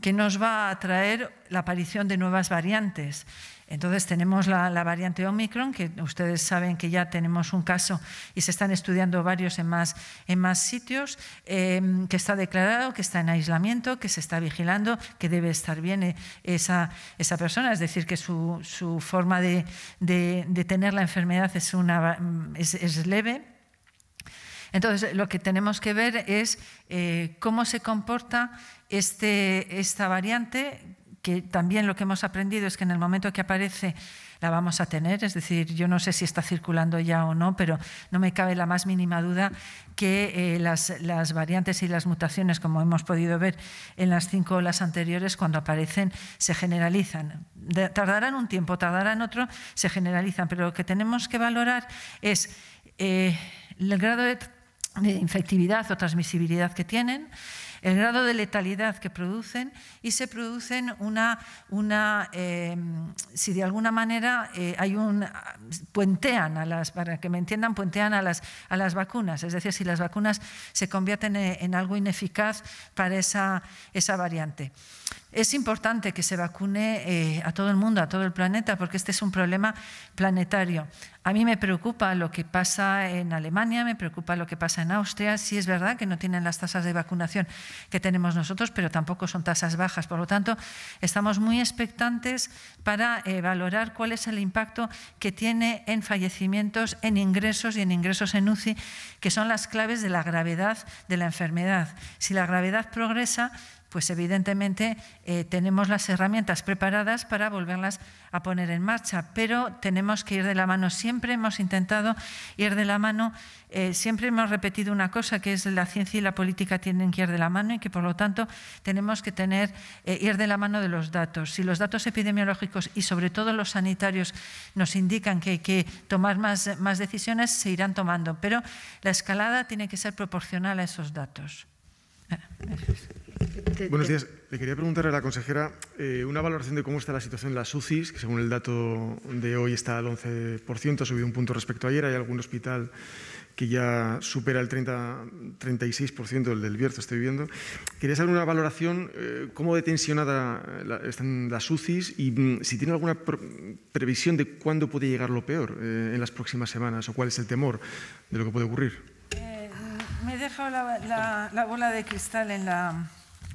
que nos va a traer la aparición de nuevas variantes entonces tenemos la, variante Omicron, que ustedes saben que ya tenemos un caso y se están estudiando varios en más, en más sitios, em, que está declarado, que está en aislamiento, que se está vigilando, que debe estar bien eh, esa, esa persona, es decir, que su, forma de, tener la enfermedad es, una, es, leve. Entonces, lo que tenemos que ver es eh, cómo se comporta este, esta variante que también lo que hemos aprendido es que en el momento que aparece la vamos a tener, es decir, yo no sé si está circulando ya o no, pero no me cabe la más mínima duda que eh, las, variantes y las mutaciones, como hemos podido ver en las cinco las anteriores, cuando aparecen se generalizan. tardarán un tiempo, tardarán otro, se generalizan, pero lo que tenemos que valorar es eh, el grado de infectividad o transmisibilidad que tienen, el grado de letalidad que producen y se producen una, una em, si de alguna manera eh, hay un, ah, puentean a las, para que me entiendan, puentean a las, a las vacunas, es decir, si las vacunas se convierten e, en, algo ineficaz para esa, esa variante. Es importante que se vacune eh, a todo el mundo, a todo el planeta, porque este es un problema planetario. A mí me preocupa lo que pasa en Alemania, me preocupa lo que pasa en Austria. Sí es verdad que no tienen las tasas de vacunación que tenemos nosotros, pero tampoco son tasas bajas. Por lo tanto, estamos muy expectantes para eh, valorar cuál es el impacto que tiene en fallecimientos, en ingresos y en ingresos en UCI, que son las claves de la gravedad de la enfermedad. Si la gravedad progresa, pues evidentemente eh, tenemos las herramientas preparadas para volverlas a poner en marcha, pero tenemos que ir de la mano. Siempre hemos intentado ir de la mano, eh, siempre hemos repetido una cosa, que es la ciencia y la política tienen que ir de la mano y que por lo tanto tenemos que tener, eh, ir de la mano de los datos. Si los datos epidemiológicos y sobre todo los sanitarios nos indican que hay que tomar más decisiones, se irán tomando, pero la escalada tiene que ser proporcional a esos datos. Buenos días. Le quería preguntar a la consejera eh, una valoración de cómo está la situación en las UCIs, que según el dato de hoy está al 11%, ha subido un punto respecto a ayer. Hay algún hospital que ya supera el 30, 36% el del Bierzo, estoy viendo. Quería saber una valoración, eh, cómo detencionada eh, están las UCIs y mm, si tiene alguna previsión de cuándo puede llegar lo peor en las próximas semanas o cuál es el temor de lo que puede ocurrir me he la, bola de cristal en la,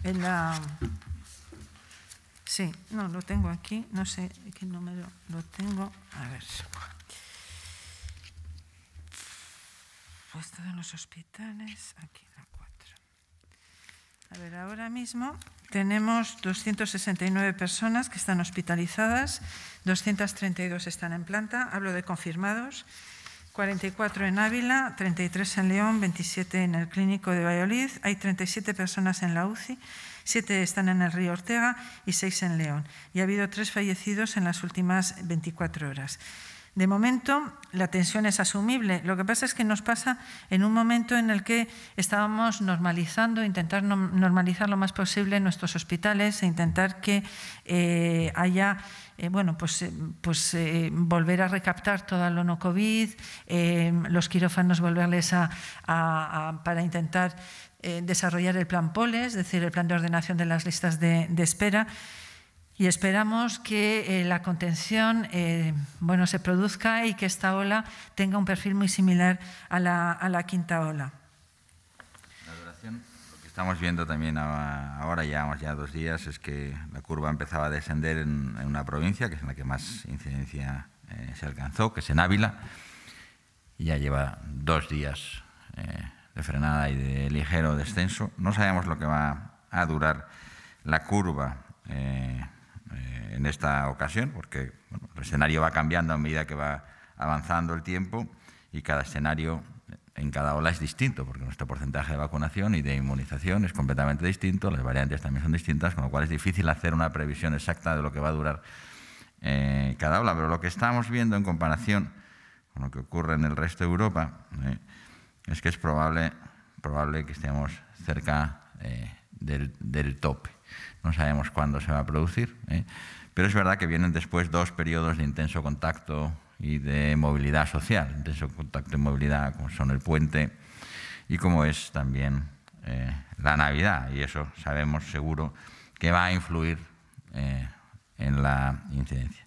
en la... Sí, no, lo tengo aquí, no sé qué número lo tengo. A ver. Puesto en los hospitales, aquí la 4. A ver, ahora mismo tenemos 269 personas que están hospitalizadas, 232 están en planta, hablo de confirmados, 44 en Ávila, 33 en León, 27 en el Clínico de Valladolid. Hay 37 personas en la UCI, 7 están en el Río Ortega y 6 en León. Y ha habido tres fallecidos en las últimas 24 horas. De momento, la tensión es asumible. Lo que pasa es que nos pasa en un momento en el que estábamos normalizando, intentar normalizar lo más posible nuestros hospitales e intentar que eh, haya, eh, bueno, pues, eh, pues volver a recaptar toda lo no COVID, los quirófanos volverles a, para intentar desarrollar el plan POLES, es decir, el plan de ordenación de las listas de espera y esperamos que eh, la contención eh, bueno, se produzca y que esta ola tenga un perfil muy similar a la, quinta ola. La duración, lo que estamos viendo también ahora, llevamos ya dos días, es que la curva empezaba a descender en, una provincia, que es en la que más incidencia eh, se alcanzó, que es en Ávila, ya lleva dos días de frenada y de ligero descenso. No sabemos lo que va a durar la curva. Eh, en esta ocasión, porque el escenario va cambiando a medida que va avanzando el tiempo y cada escenario en cada ola es distinto, porque nuestro porcentaje de vacunación y de inmunización es completamente distinto, las variantes también son distintas, con lo cual es difícil hacer una previsión exacta de lo que va a durar eh, cada ola. Pero lo que estamos viendo en comparación con lo que ocurre en el resto de Europa eh, es que es probable, probable que estemos cerca del, del tope no sabemos cuándo se va a producir. ¿eh? Pero es verdad que vienen después dos periodos de intenso contacto y de movilidad social, intenso contacto y movilidad como son el puente y como es también eh, la Navidad. Y eso sabemos seguro que va a influir eh, en la incidencia.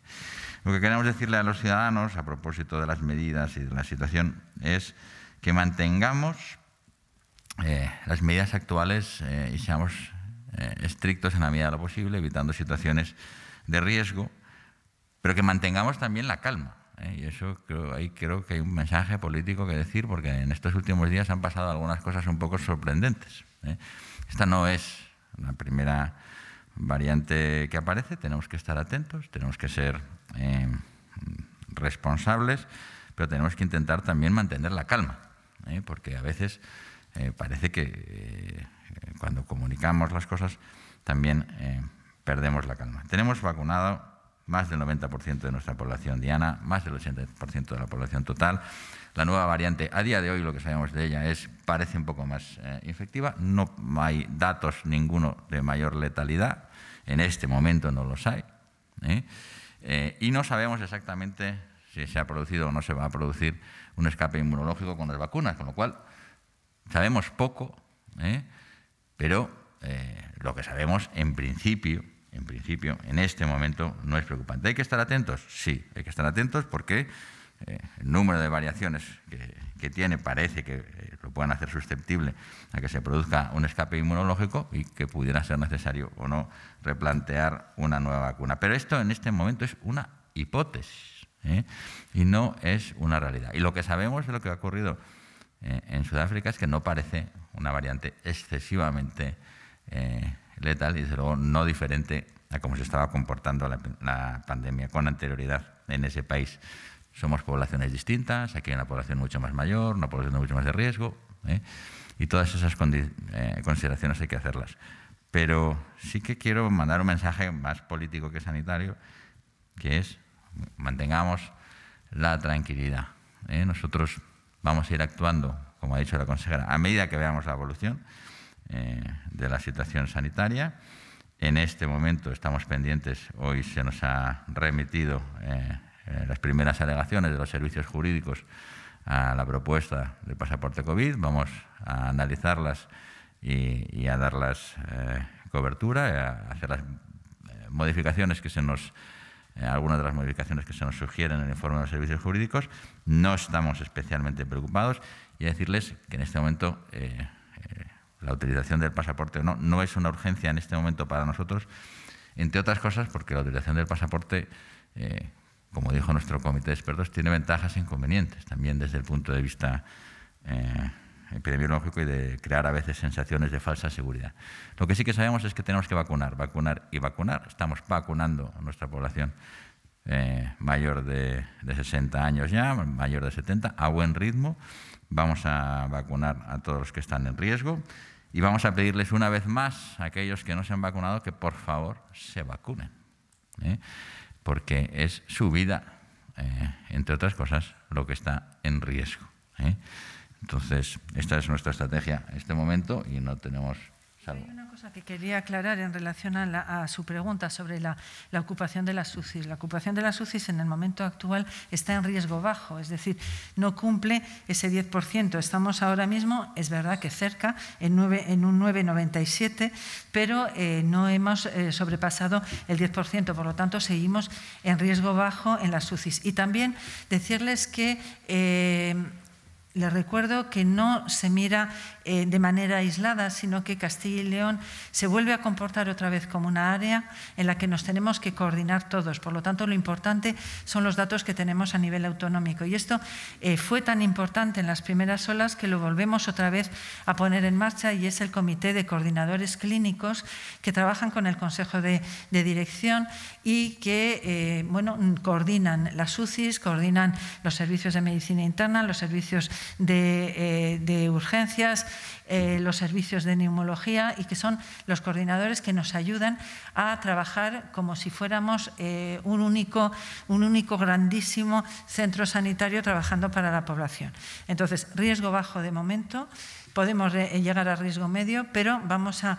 Lo que queremos decirle a los ciudadanos a propósito de las medidas y de la situación es que mantengamos las medidas actuales y seamos eh, estrictos en la medida de lo posible, evitando situaciones de riesgo, pero que mantengamos también la calma. ¿eh? Y eso creo, ahí creo que hay un mensaje político que decir, porque en estos últimos días han pasado algunas cosas un poco sorprendentes. ¿eh? Esta no es la primera variante que aparece, tenemos que estar atentos, tenemos que ser responsables, pero tenemos que intentar también mantener la calma, porque a veces parece que cuando comunicamos las cosas, también eh, perdemos la calma. Tenemos vacunado más del 90% de nuestra población diana, más del 80% de la población total. La nueva variante, a día de hoy lo que sabemos de ella es, parece un poco más eh, infectiva, no hay datos ninguno de mayor letalidad, en este momento no los hay, ¿eh? y no sabemos exactamente si se ha producido o no se va a producir un escape inmunológico con las vacunas, con lo cual sabemos poco. Pero eh, lo que sabemos en principio, en principio, en este momento no es preocupante. ¿Hay que estar atentos? Sí, hay que estar atentos porque eh, el número de variaciones que, tiene parece que eh, lo puedan hacer susceptible a que se produzca un escape inmunológico y que pudiera ser necesario o no replantear una nueva vacuna. Pero esto en este momento es una hipótesis y no es una realidad. Y lo que sabemos es lo que ha ocurrido eh, en Sudáfrica es que no parece una variante excesivamente eh, letal y desde luego no diferente a cómo se estaba comportando la, pandemia con anterioridad en ese país. Somos poblaciones distintas, aquí hay una población mucho más mayor, una población mucho más de riesgo, ¿eh? y todas esas consideraciones hay que hacerlas. Pero sí que quiero mandar un mensaje más político que sanitario, que es mantengamos la tranquilidad. Nosotros vamos a ir actuando, como ha dicho la consejera, a medida que veamos la evolución eh, de la situación sanitaria. En este momento estamos pendientes, hoy se nos ha remitido eh, eh, las primeras alegaciones de los servicios jurídicos a la propuesta del pasaporte COVID. Vamos a analizarlas y, a darlas cobertura, a hacer las modificaciones que se nos eh, algunas de las modificaciones que se nos sugieren en el informe de los servicios jurídicos. No estamos especialmente preocupados y decirles que en este momento eh, eh, la utilización del pasaporte no, no es una urgencia en este momento para nosotros, entre otras cosas porque la utilización del pasaporte como dijo nuestro comité de expertos, tiene ventajas e inconvenientes, también desde el punto de vista epidemiológico y de crear a veces sensaciones de falsa seguridad. Lo que sí que sabemos es que tenemos que vacunar, vacunar y vacunar. Estamos vacunando a nuestra población eh, mayor de, 60 años ya, mayor de 70, a buen ritmo. Vamos a vacunar a todos los que están en riesgo y vamos a pedirles una vez más a aquellos que no se han vacunado que por favor se vacunen, ¿eh? porque es su vida, eh, entre otras cosas, lo que está en riesgo. Entonces, esta es nuestra estrategia en este momento y no tenemos salvo. Hay una cosa que quería aclarar en relación a, su pregunta sobre la, ocupación de las UCIs. La ocupación de las UCIs en el momento actual está en riesgo bajo, es decir, no cumple ese 10%. Estamos ahora mismo, es verdad que cerca, en, 9, en un 9,97, pero eh, no hemos eh, sobrepasado el 10%, por lo tanto seguimos en riesgo bajo en las UCIs. Y también decirles que... Eh, les recuerdo que no se mira eh, de manera aislada, sino que Castilla y León se vuelve a comportar otra vez como una área en la que nos tenemos que coordinar todos. Por lo tanto, lo importante son los datos que tenemos a nivel autonómico. Y esto eh, fue tan importante en las primeras olas que lo volvemos otra vez a poner en marcha y es el Comité de Coordinadores Clínicos que trabajan con el Consejo de, Dirección y que eh, bueno, coordinan las UCIs, coordinan los servicios de medicina interna, los servicios eh, de, urgencias, eh, los servicios de neumología y que son los coordinadores que nos ayudan a trabajar como si fuéramos eh, un, único, un único grandísimo centro sanitario trabajando para la población. Entonces, riesgo bajo de momento podemos llegar a riesgo medio, pero vamos a,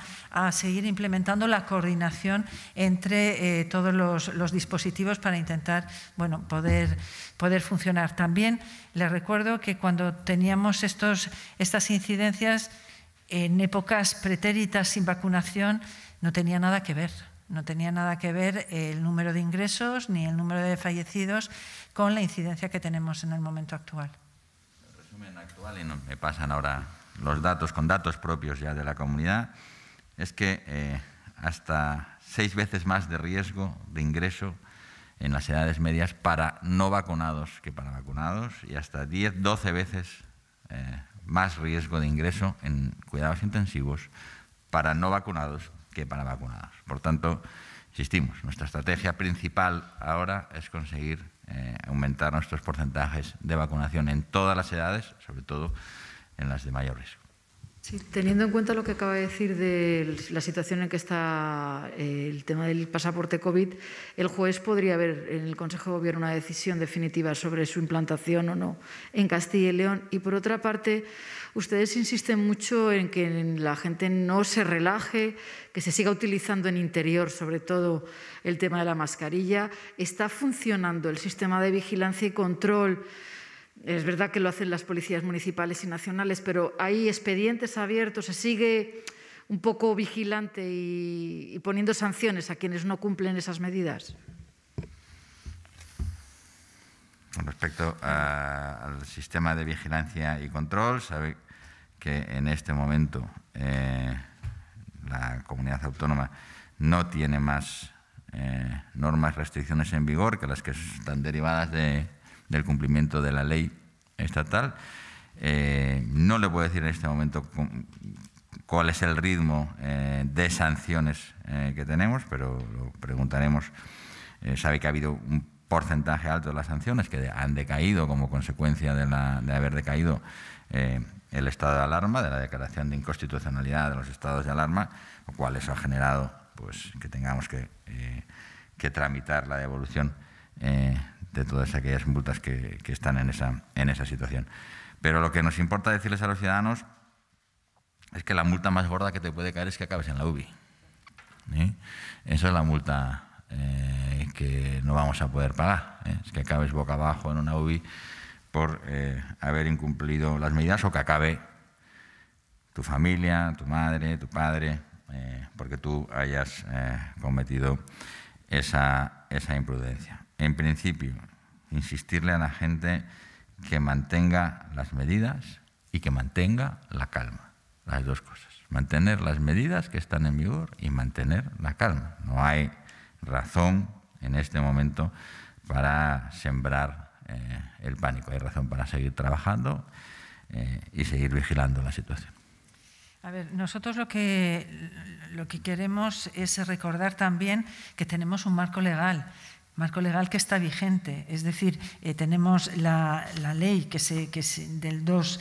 seguir implementando la coordinación entre todos los, los, dispositivos para intentar bueno, poder poder funcionar. También les recuerdo que cuando teníamos estos, estas incidencias, en épocas pretéritas sin vacunación, no tenía nada que ver. No tenía nada que ver el número de ingresos ni el número de fallecidos con la incidencia que tenemos en el momento actual. El resumen actual, y me pasan ahora los datos con datos propios ya de la comunidad, es que eh, hasta seis veces más de riesgo de ingreso en las edades medias para no vacunados que para vacunados y hasta 10, 12 veces eh, más riesgo de ingreso en cuidados intensivos para no vacunados que para vacunados. Por tanto, insistimos, nuestra estrategia principal ahora es conseguir eh, aumentar nuestros porcentajes de vacunación en todas las edades, sobre todo en las de mayor riesgo teniendo en cuenta lo que acaba de decir de la situación en que está eh, el tema del pasaporte COVID, el juez podría haber en el Consejo de Gobierno una decisión definitiva sobre su implantación o no en Castilla y León. Y por otra parte, ustedes insisten mucho en que la gente no se relaje, que se siga utilizando en interior, sobre todo el tema de la mascarilla. ¿Está funcionando el sistema de vigilancia y control? Es verdad que lo hacen las policías municipales y nacionales, pero hay expedientes abiertos, se sigue un poco vigilante y, poniendo sanciones a quienes no cumplen esas medidas. Con Respecto al sistema de vigilancia y control, sabe que en este momento eh, la comunidad autónoma no tiene más eh, normas, restricciones en vigor que las que están derivadas de, del cumplimiento de la ley estatal. Eh, no le puedo decir en este momento cuál es el ritmo eh, de sanciones eh, que tenemos, pero lo preguntaremos. sabe que ha habido un porcentaje alto de las sanciones que han decaído como consecuencia de, la, de haber decaído el estado de alarma, de la declaración de inconstitucionalidad de los estados de alarma, lo cual eso ha generado pues, que tengamos que, que tramitar la devolución de todas aquellas multas que, están en esa, en esa situación. Pero lo que nos importa decirles a los ciudadanos es que la multa más gorda que te puede caer es que acabes en la UBI. eso Esa es la multa eh, que no vamos a poder pagar. ¿eh? Es que acabes boca abajo en una UBI por eh, haber incumplido las medidas o que acabe tu familia, tu madre, tu padre, porque tú hayas cometido esa, esa imprudencia en principio, insistirle a la gente que mantenga las medidas y que mantenga la calma, las dos cosas. Mantener las medidas que están en vigor y mantener la calma. No hay razón en este momento para sembrar eh, el pánico, hay razón para seguir trabajando eh, y seguir vigilando la situación. A ver, nosotros lo que, lo que queremos es recordar también que tenemos un marco legal marco legal que está vigente. Es decir, eh, tenemos la, ley que se, del 2,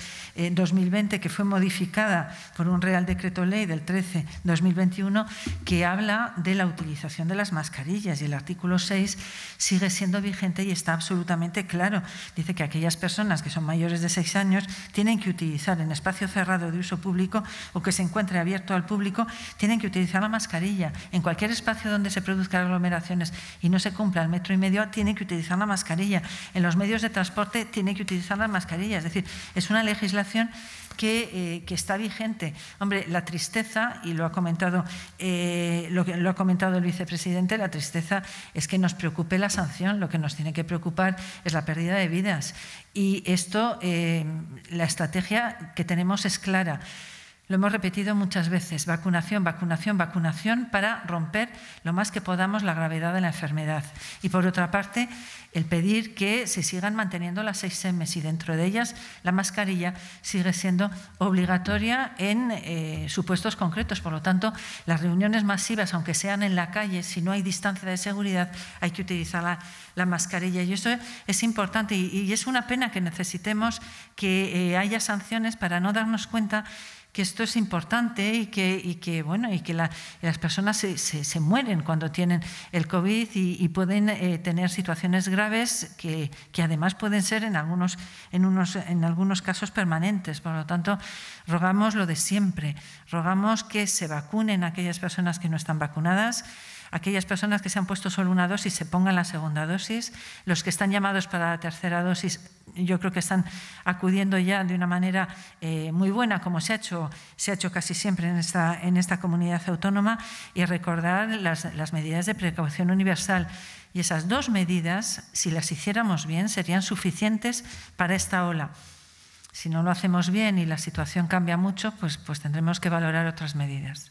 2020 eh, que fue modificada por un Real Decreto Ley del 13-2021 que habla de la utilización de las mascarillas y el artículo 6 sigue siendo vigente y está absolutamente claro. Dice que aquellas personas que son mayores de 6 años tienen que utilizar en espacio cerrado de uso público o que se encuentre abierto al público, tienen que utilizar la mascarilla en cualquier espacio donde se produzcan aglomeraciones y no se cumplan metro y medio tiene que utilizar la mascarilla. En los medios de transporte tiene que utilizar la mascarilla. Es decir, es una legislación eh, que, está vigente. Hombre, la tristeza, y lo ha comentado, eh, lo, lo ha comentado el vicepresidente, la tristeza es que nos preocupe la sanción, lo que nos tiene que preocupar es la pérdida de vidas. Y esto, eh, la estrategia que tenemos es clara. Lo hemos repetido muchas veces, vacunación, vacunación, vacunación para romper lo más que podamos la gravedad de la enfermedad. Y por otra parte, el pedir que se sigan manteniendo las 6M y dentro de ellas la mascarilla sigue siendo obligatoria en eh, supuestos concretos. Por lo tanto, las reuniones masivas, aunque sean en la calle, si no hay distancia de seguridad, hay que utilizar la, mascarilla. Y eso es importante y, es una pena que necesitemos que eh, haya sanciones para no darnos cuenta que esto es importante y que, y que bueno, y que las personas se, se, mueren cuando tienen el COVID y, pueden eh, tener situaciones graves que, además pueden ser en algunos, en, unos, en algunos casos permanentes. Por lo tanto, rogamos lo de siempre, rogamos que se vacunen aquellas personas que no están vacunadas aquellas personas que se han puesto solo una dosis se pongan la segunda dosis, los que están llamados para la tercera dosis yo creo que están acudiendo ya de una manera eh, muy buena, como se ha hecho, se ha hecho casi siempre en esta, en esta comunidad autónoma, y recordar las, las medidas de precaución universal. Y esas dos medidas, si las hiciéramos bien, serían suficientes para esta ola. Si no lo hacemos bien y la situación cambia mucho, pues, pues tendremos que valorar otras medidas.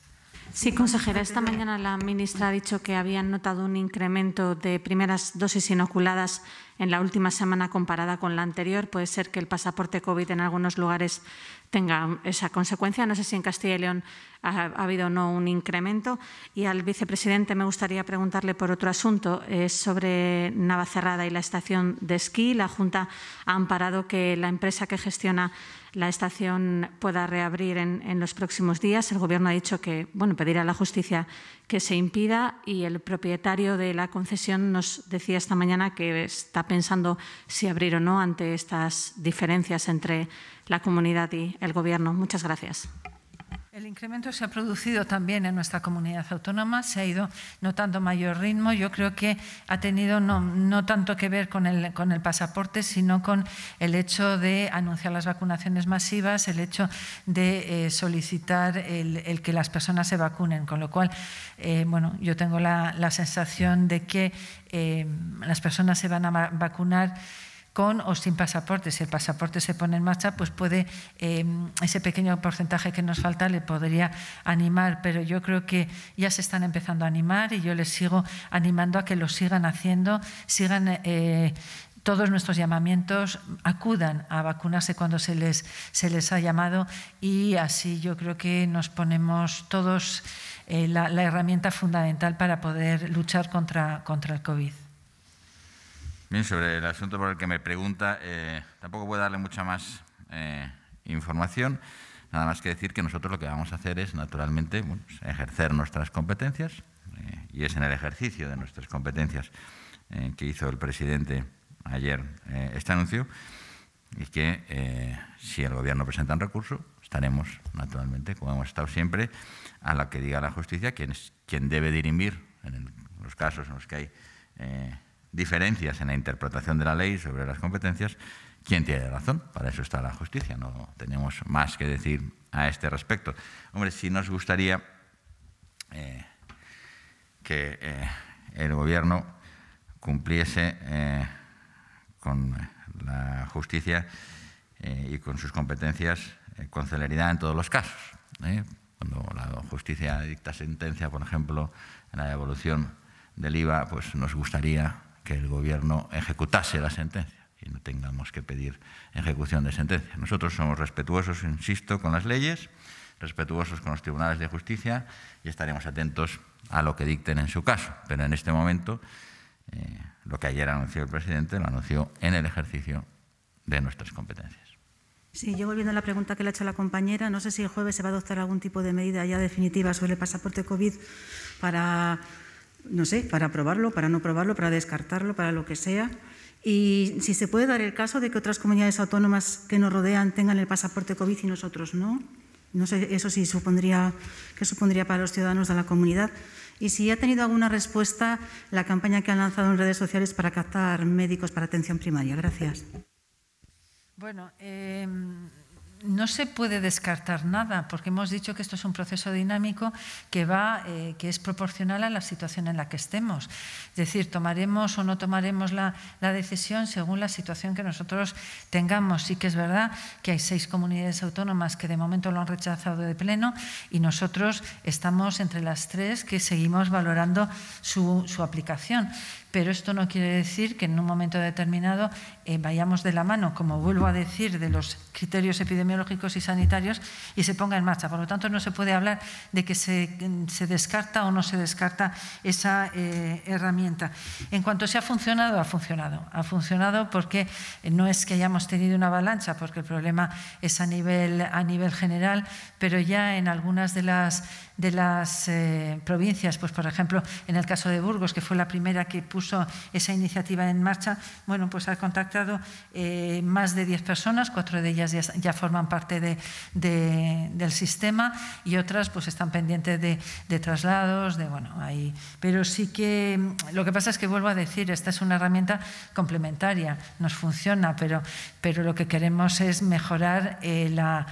Sí, consejera, esta mañana la ministra ha dicho que habían notado un incremento de primeras dosis inoculadas en la última semana comparada con la anterior. Puede ser que el pasaporte COVID en algunos lugares tenga esa consecuencia. No sé si en Castilla y León ha, habido o no un incremento. Y al vicepresidente me gustaría preguntarle por otro asunto. Es sobre Navacerrada y la estación de esquí, la Junta ha amparado que la empresa que gestiona la estación pueda reabrir en, los próximos días. El Gobierno ha dicho que bueno, pedirá a la justicia que se impida y el propietario de la concesión nos decía esta mañana que está pensando si abrir o no ante estas diferencias entre la comunidad y el Gobierno. Muchas gracias. El incremento se ha producido también en nuestra comunidad autónoma, se ha ido notando mayor ritmo. Yo creo que ha tenido no, tanto que ver con el, con el, pasaporte, sino con el hecho de anunciar las vacunaciones masivas, el hecho de eh, solicitar el, que las personas se vacunen. Con lo cual, eh, bueno, yo tengo la, sensación de que eh, las personas se van a vacunar con o sin pasaporte. Si el pasaporte se pone en marcha, pues puede em, ese pequeño porcentaje que nos falta le podría animar, pero yo creo que ya se están empezando a animar y yo les sigo animando a que lo sigan haciendo, sigan eh, todos nuestros llamamientos acudan a vacunarse cuando se les, se les ha llamado y así yo creo que nos ponemos todos eh, la, herramienta fundamental para poder luchar contra, contra el COVID. Bien, sobre el asunto por el que me pregunta, eh, tampoco a darle mucha más eh, información. Nada más que decir que nosotros lo que vamos a hacer es, naturalmente, pues, ejercer nuestras competencias, eh, y es en el ejercicio de nuestras competencias que hizo el presidente ayer este anuncio, y que si el Gobierno presenta un recurso, estaremos, naturalmente, como hemos estado siempre, a la que diga la justicia, quien, es, quien debe dirimir en los casos en los que hay diferencias en la interpretación de la ley sobre las competencias, ¿quién tiene razón? Para eso está la justicia, no tenemos más que decir a este respecto. Hombre, si nos gustaría eh, que eh, el Gobierno cumpliese eh, con la justicia y con sus competencias con celeridad en todos los casos. Cuando la justicia dicta sentencia, por ejemplo, en la devolución del IVA, pues nos gustaría que el gobierno ejecutase la sentencia y no tengamos que pedir ejecución de sentencia. Nosotros somos respetuosos, insisto, con las leyes, respetuosos con los tribunales de justicia y estaremos atentos a lo que dicten en su caso. Pero en este momento, eh, lo que ayer anunció el presidente lo anunció en el ejercicio de nuestras competencias. Sí, yo volviendo a la pregunta que le ha hecho la compañera, no sé si el jueves se va a adoptar algún tipo de medida ya definitiva sobre el pasaporte COVID para no sé, para probarlo, para no probarlo, para descartarlo, para lo que sea. Y si se puede dar el caso de que otras comunidades autónomas que nos rodean tengan el pasaporte COVID y nosotros no. No sé eso sí supondría, qué supondría para los ciudadanos de la comunidad. Y si ha tenido alguna respuesta la campaña que han lanzado en redes sociales para captar médicos para atención primaria. Gracias. Bueno, em, no se puede descartar nada, porque hemos dicho que esto es un proceso dinámico que, va, eh, que es proporcional a la situación en la que estemos. Es decir, tomaremos o no tomaremos la, decisión según la situación que nosotros tengamos. Sí que es verdad que hay seis comunidades autónomas que de momento lo han rechazado de pleno y nosotros estamos entre las tres que seguimos valorando su aplicación pero esto no quiere decir que en un momento determinado eh, vayamos de la mano, como vuelvo a decir, de los criterios epidemiológicos y sanitarios y se ponga en marcha. Por lo tanto, no se puede hablar de que se, descarta o no se descarta esa eh, herramienta. En cuanto se ha funcionado, ha funcionado. Ha funcionado porque no es que hayamos tenido una avalancha, porque el problema es a nivel, a nivel general, pero ya en algunas de las, de las eh, provincias, pues por ejemplo, en el caso de Burgos, que fue la primera que puso esa iniciativa en marcha, bueno, pues ha contactado eh, más de 10 personas, cuatro de ellas ya, forman parte del sistema y otras pues están pendientes de, traslados, de bueno, ahí. Pero sí que lo que pasa es que vuelvo a decir, esta es una herramienta complementaria, nos funciona, pero, pero lo que queremos es mejorar eh, la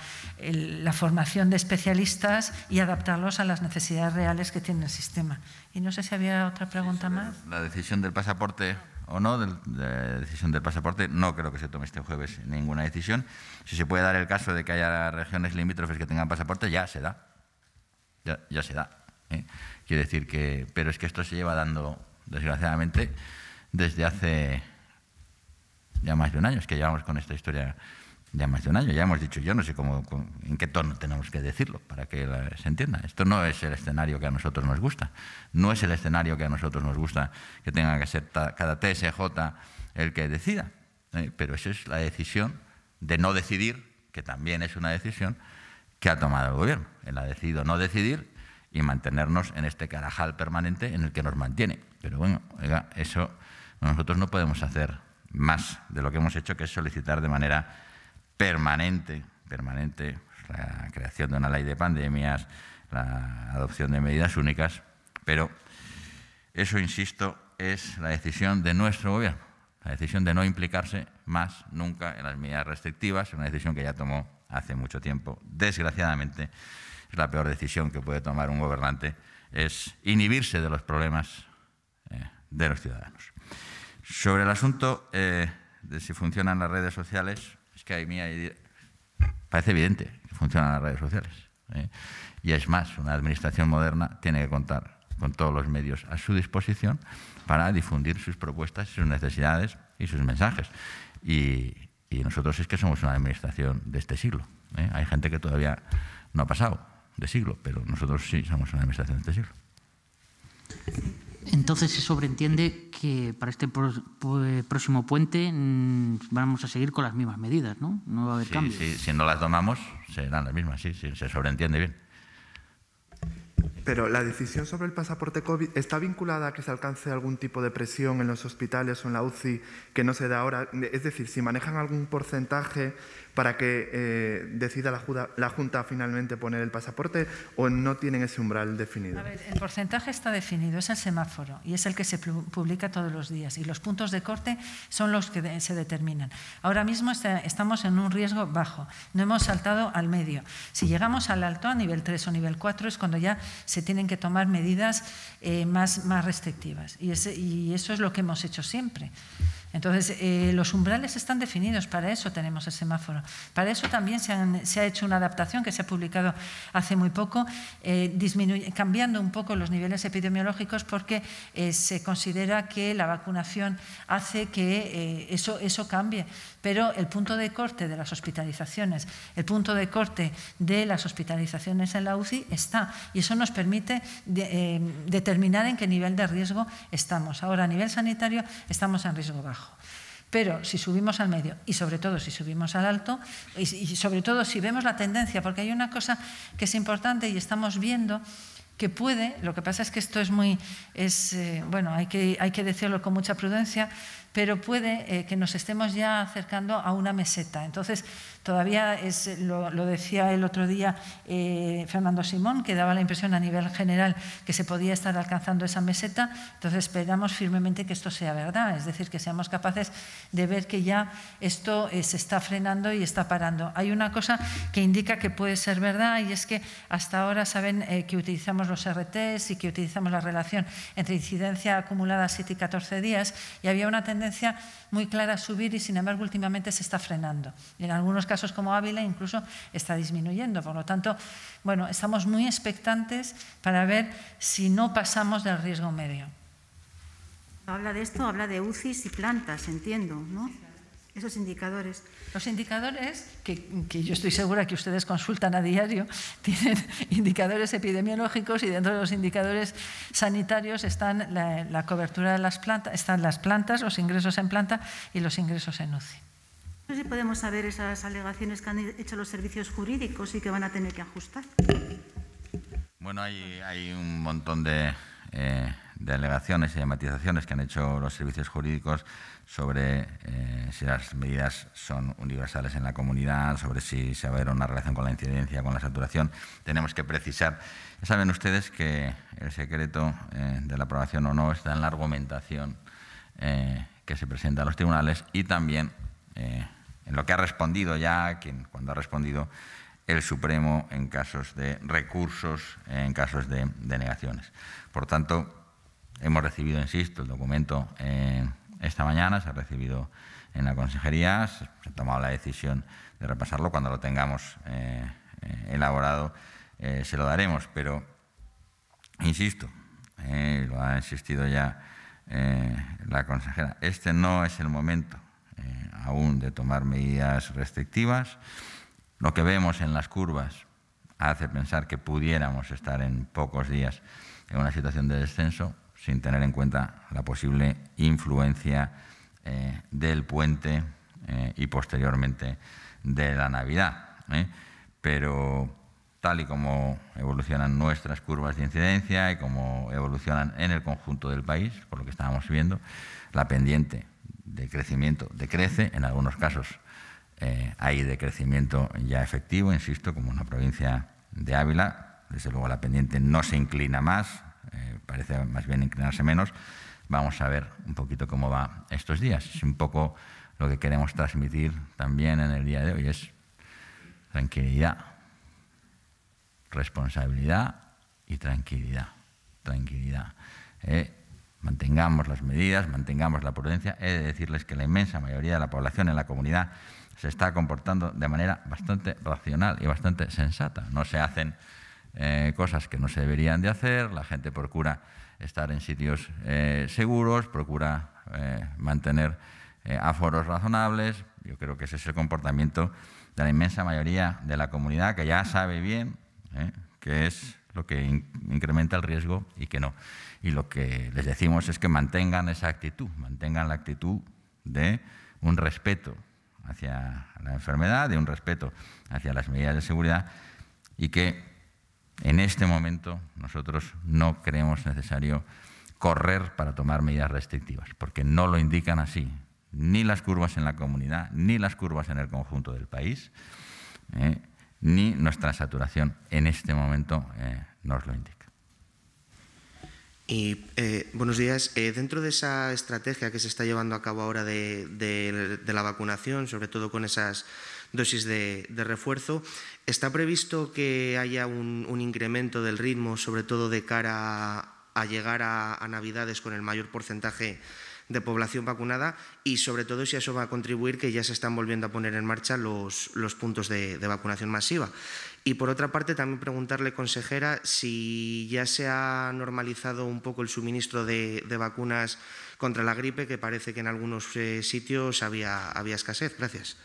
formación de especialistas y adaptarlos a las necesidades reales que tiene el sistema. Y no sé si había otra pregunta más. La decisión del pasaporte o no, la decisión del pasaporte, no creo que se tome este jueves ninguna decisión. Si se puede dar el caso de que haya regiones limítrofes que tengan pasaporte, ya se da. Ya, se da. ¿eh? Quiere decir que. Pero es que esto se lleva dando, desgraciadamente, desde hace ya más de un año. Es que llevamos con esta historia ya más de un año. Ya hemos dicho, yo no sé cómo, en qué tono tenemos que decirlo para que se entienda. Esto no es el escenario que a nosotros nos gusta. No es el escenario que a nosotros nos gusta que tenga que ser cada TSJ el que decida. Eh, pero esa es la decisión de no decidir, que también es una decisión que ha tomado el gobierno. Él ha decidido no decidir y mantenernos en este carajal permanente en el que nos mantiene. Pero bueno, eso nosotros no podemos hacer más de lo que hemos hecho, que es solicitar de manera permanente, permanente, la creación de una ley de pandemias, la adopción de medidas únicas, pero eso, insisto, es la decisión de nuestro gobierno, la decisión de no implicarse más nunca en las medidas restrictivas, una decisión que ya tomó hace mucho tiempo. Desgraciadamente, es la peor decisión que puede tomar un gobernante, es inhibirse de los problemas eh, de los ciudadanos. Sobre el asunto eh, de si funcionan las redes sociales, es que a mí parece evidente que funcionan las redes sociales. ¿eh? Y es más, una administración moderna tiene que contar con todos los medios a su disposición para difundir sus propuestas, sus necesidades y sus mensajes. Y, nosotros es que somos una administración de este siglo. ¿eh? Hay gente que todavía no ha pasado de siglo, pero nosotros sí somos una administración de este siglo. Entonces se sobreentiende que para este próximo puente mm, vamos a seguir con las mismas medidas, ¿no? No va a haber cambios. Sí, si no las tomamos, serán las mismas, sí, se sobreentiende bien. Pero la decisión sobre el pasaporte COVID está vinculada a que se alcance algún tipo de presión en los hospitales o en la UCI que no se da ahora. Es decir, si manejan algún porcentaje para que eh, decida la, la, Junta finalmente poner el pasaporte o no tienen ese umbral definido? el porcentaje está definido, es el semáforo y es el que se publica todos los días y los puntos de corte son los que se determinan. Ahora mismo estamos en un riesgo bajo, no hemos saltado al medio. Si llegamos al alto, a nivel 3 o nivel 4, es cuando ya se tienen que tomar medidas eh, más, más restrictivas y, y eso es lo que hemos hecho siempre. Entonces, eh, los umbrales están definidos, para eso tenemos el semáforo. Para eso también se, ha hecho una adaptación que se ha publicado hace muy poco, eh, cambiando un poco los niveles epidemiológicos porque eh, se considera que la vacunación hace que eso, cambie. Pero el punto de corte de las hospitalizaciones, el punto de corte de las hospitalizaciones en la UCI está y eso nos permite determinar en qué nivel de riesgo estamos. Ahora, a nivel sanitario, estamos en riesgo bajo. Pero si subimos al medio y sobre todo si subimos al alto y, sobre todo si vemos la tendencia, porque hay una cosa que es importante y estamos viendo que puede, lo que pasa es que esto es muy, es, eh, bueno, hay que, hay que decirlo con mucha prudencia, pero puede eh, que nos estemos ya acercando a una meseta. Entonces, Todavía es, eh, lo, decía el otro día eh, Fernando Simón, que daba la impresión a nivel general que se podía estar alcanzando esa meseta, entonces esperamos firmemente que esto sea verdad, es decir, que seamos capaces de ver que ya esto eh, se está frenando y está parando. Hay una cosa que indica que puede ser verdad y es que hasta ahora saben que utilizamos los RTs y que utilizamos la relación entre incidencia acumulada 7 y 14 días y había una tendencia muy clara a subir y sin embargo últimamente se está frenando. En algunos casos como Ávila incluso está disminuyendo. Por lo tanto, bueno, estamos muy expectantes para ver si no pasamos del riesgo medio. Habla de esto, habla de UCIs y plantas, entiendo, ¿no? Esos indicadores. Los indicadores, que, yo estoy segura que ustedes consultan a diario, tienen indicadores epidemiológicos y dentro de los indicadores sanitarios están la cobertura de las plantas, están las plantas, los ingresos en planta y los ingresos en UCI si podemos saber esas alegaciones que han hecho los servicios jurídicos y que van a tener que ajustar. Bueno, hay, un montón de, eh, alegaciones y matizaciones que han hecho los servicios jurídicos sobre eh, si las medidas son universales en la comunidad, sobre si se va a ver una relación con la incidencia, con la saturación. Tenemos que precisar. Ya saben ustedes que el secreto eh, de la aprobación o no está en la argumentación que se presenta a los tribunales y también en lo que ha respondido ya, quien, cuando ha respondido el Supremo en casos de recursos, en casos de denegaciones. Por tanto, hemos recibido, insisto, el documento eh, esta mañana, se ha recibido en la consejería, se ha tomado la decisión de repasarlo, cuando lo tengamos eh, eh, elaborado se lo daremos, pero insisto, lo ha insistido ya la consejera, este no es el momento eh, aún de tomar medidas restrictivas. Lo que vemos en las curvas hace pensar que pudiéramos estar en pocos días en una situación de descenso sin tener en cuenta la posible influencia eh, del puente eh, y posteriormente de la Navidad. Pero tal y como evolucionan nuestras curvas de incidencia y como evolucionan en el conjunto del país, por lo que estábamos viendo, la pendiente de crecimiento decrece, en algunos casos eh, hay decrecimiento ya efectivo, insisto, como una provincia de Ávila, desde luego la pendiente no se inclina más, eh, parece más bien inclinarse menos. Vamos a ver un poquito cómo va estos días. Es un poco lo que queremos transmitir también en el día de hoy, es tranquilidad, responsabilidad y tranquilidad. Tranquilidad. Eh, Mantengamos las medidas, mantengamos la prudencia. He de decirles que la inmensa mayoría de la población en la comunidad se está comportando de manera bastante racional y bastante sensata. No se hacen eh, cosas que no se deberían de hacer, la gente procura estar en sitios eh, seguros, procura eh, mantener aforos razonables. Yo creo que ese es el comportamiento de la inmensa mayoría de la comunidad que ya sabe bien que es lo que incrementa el riesgo y que no. Y lo que les decimos es que mantengan esa actitud, mantengan la actitud de un respeto hacia la enfermedad, de un respeto hacia las medidas de seguridad y que en este momento nosotros no creemos necesario correr para tomar medidas restrictivas, porque no lo indican así, ni las curvas en la comunidad, ni las curvas en el conjunto del país. ¿eh? ni nuestra saturación en este momento eh, nos lo indica. Y eh, buenos días. Eh, dentro de esa estrategia que se está llevando a cabo ahora de, la vacunación, sobre todo con esas dosis de, refuerzo, ¿está previsto que haya un, incremento del ritmo, sobre todo de cara a, llegar a Navidades con el mayor porcentaje? de población vacunada y sobre todo si eso va a contribuir que ya se están volviendo a poner en marcha los, puntos de, vacunación masiva. Y por otra parte, también preguntarle, consejera, si ya se ha normalizado un poco el suministro de, vacunas contra la gripe, que parece que en algunos eh, sitios había, había escasez. Gracias.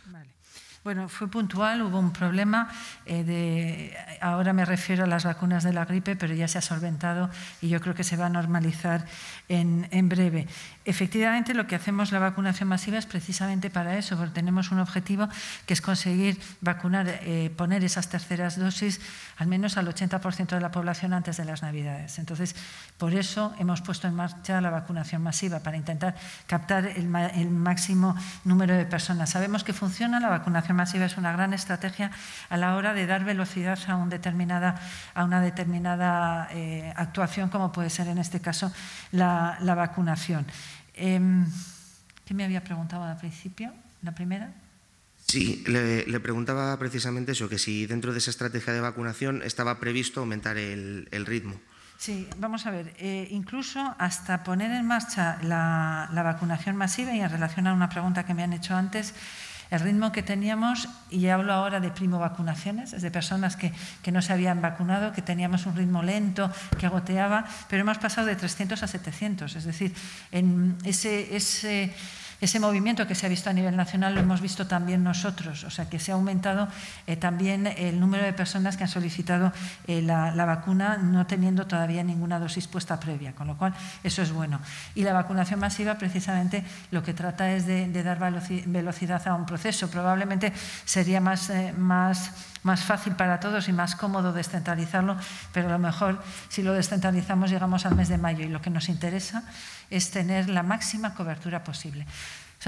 Bueno, fue puntual, hubo un problema. Eh, de, ahora me refiero a las vacunas de la gripe, pero ya se ha solventado y yo creo que se va a normalizar en, breve. Efectivamente, lo que hacemos la vacunación masiva es precisamente para eso, porque tenemos un objetivo que es conseguir vacunar, eh, poner esas terceras dosis al menos al 80% de la población antes de las Navidades. Entonces, por eso hemos puesto en marcha la vacunación masiva, para intentar captar el, máximo número de personas. Sabemos que funciona, la vacunación masiva es una gran estrategia a la hora de dar velocidad a, una determinada eh, actuación, como puede ser en este caso la la, vacunación. Em, ¿Qué me había preguntado al principio? ¿La primera? Sí, le, preguntaba precisamente eso, que si dentro de esa estrategia de vacunación estaba previsto aumentar el, ritmo. Sí, vamos a ver, eh, incluso hasta poner en marcha la, la vacunación masiva y en relación a una pregunta que me han hecho antes, el ritmo que teníamos, y hablo ahora de primo vacunaciones, es de personas que, no se habían vacunado, que teníamos un ritmo lento, que agoteaba, pero hemos pasado de 300 a 700. Es decir, en ese, ese ese movimiento que se ha visto a nivel nacional lo hemos visto también nosotros, o sea que se ha aumentado eh, también el número de personas que han solicitado eh, la, vacuna no teniendo todavía ninguna dosis puesta previa, con lo cual eso es bueno. Y la vacunación masiva precisamente lo que trata es de, dar velocidad a un proceso. Probablemente sería más eh, más fácil para todos y más cómodo descentralizarlo, pero a lo mejor si lo descentralizamos llegamos al mes de mayo y lo que nos interesa es tener la máxima cobertura posible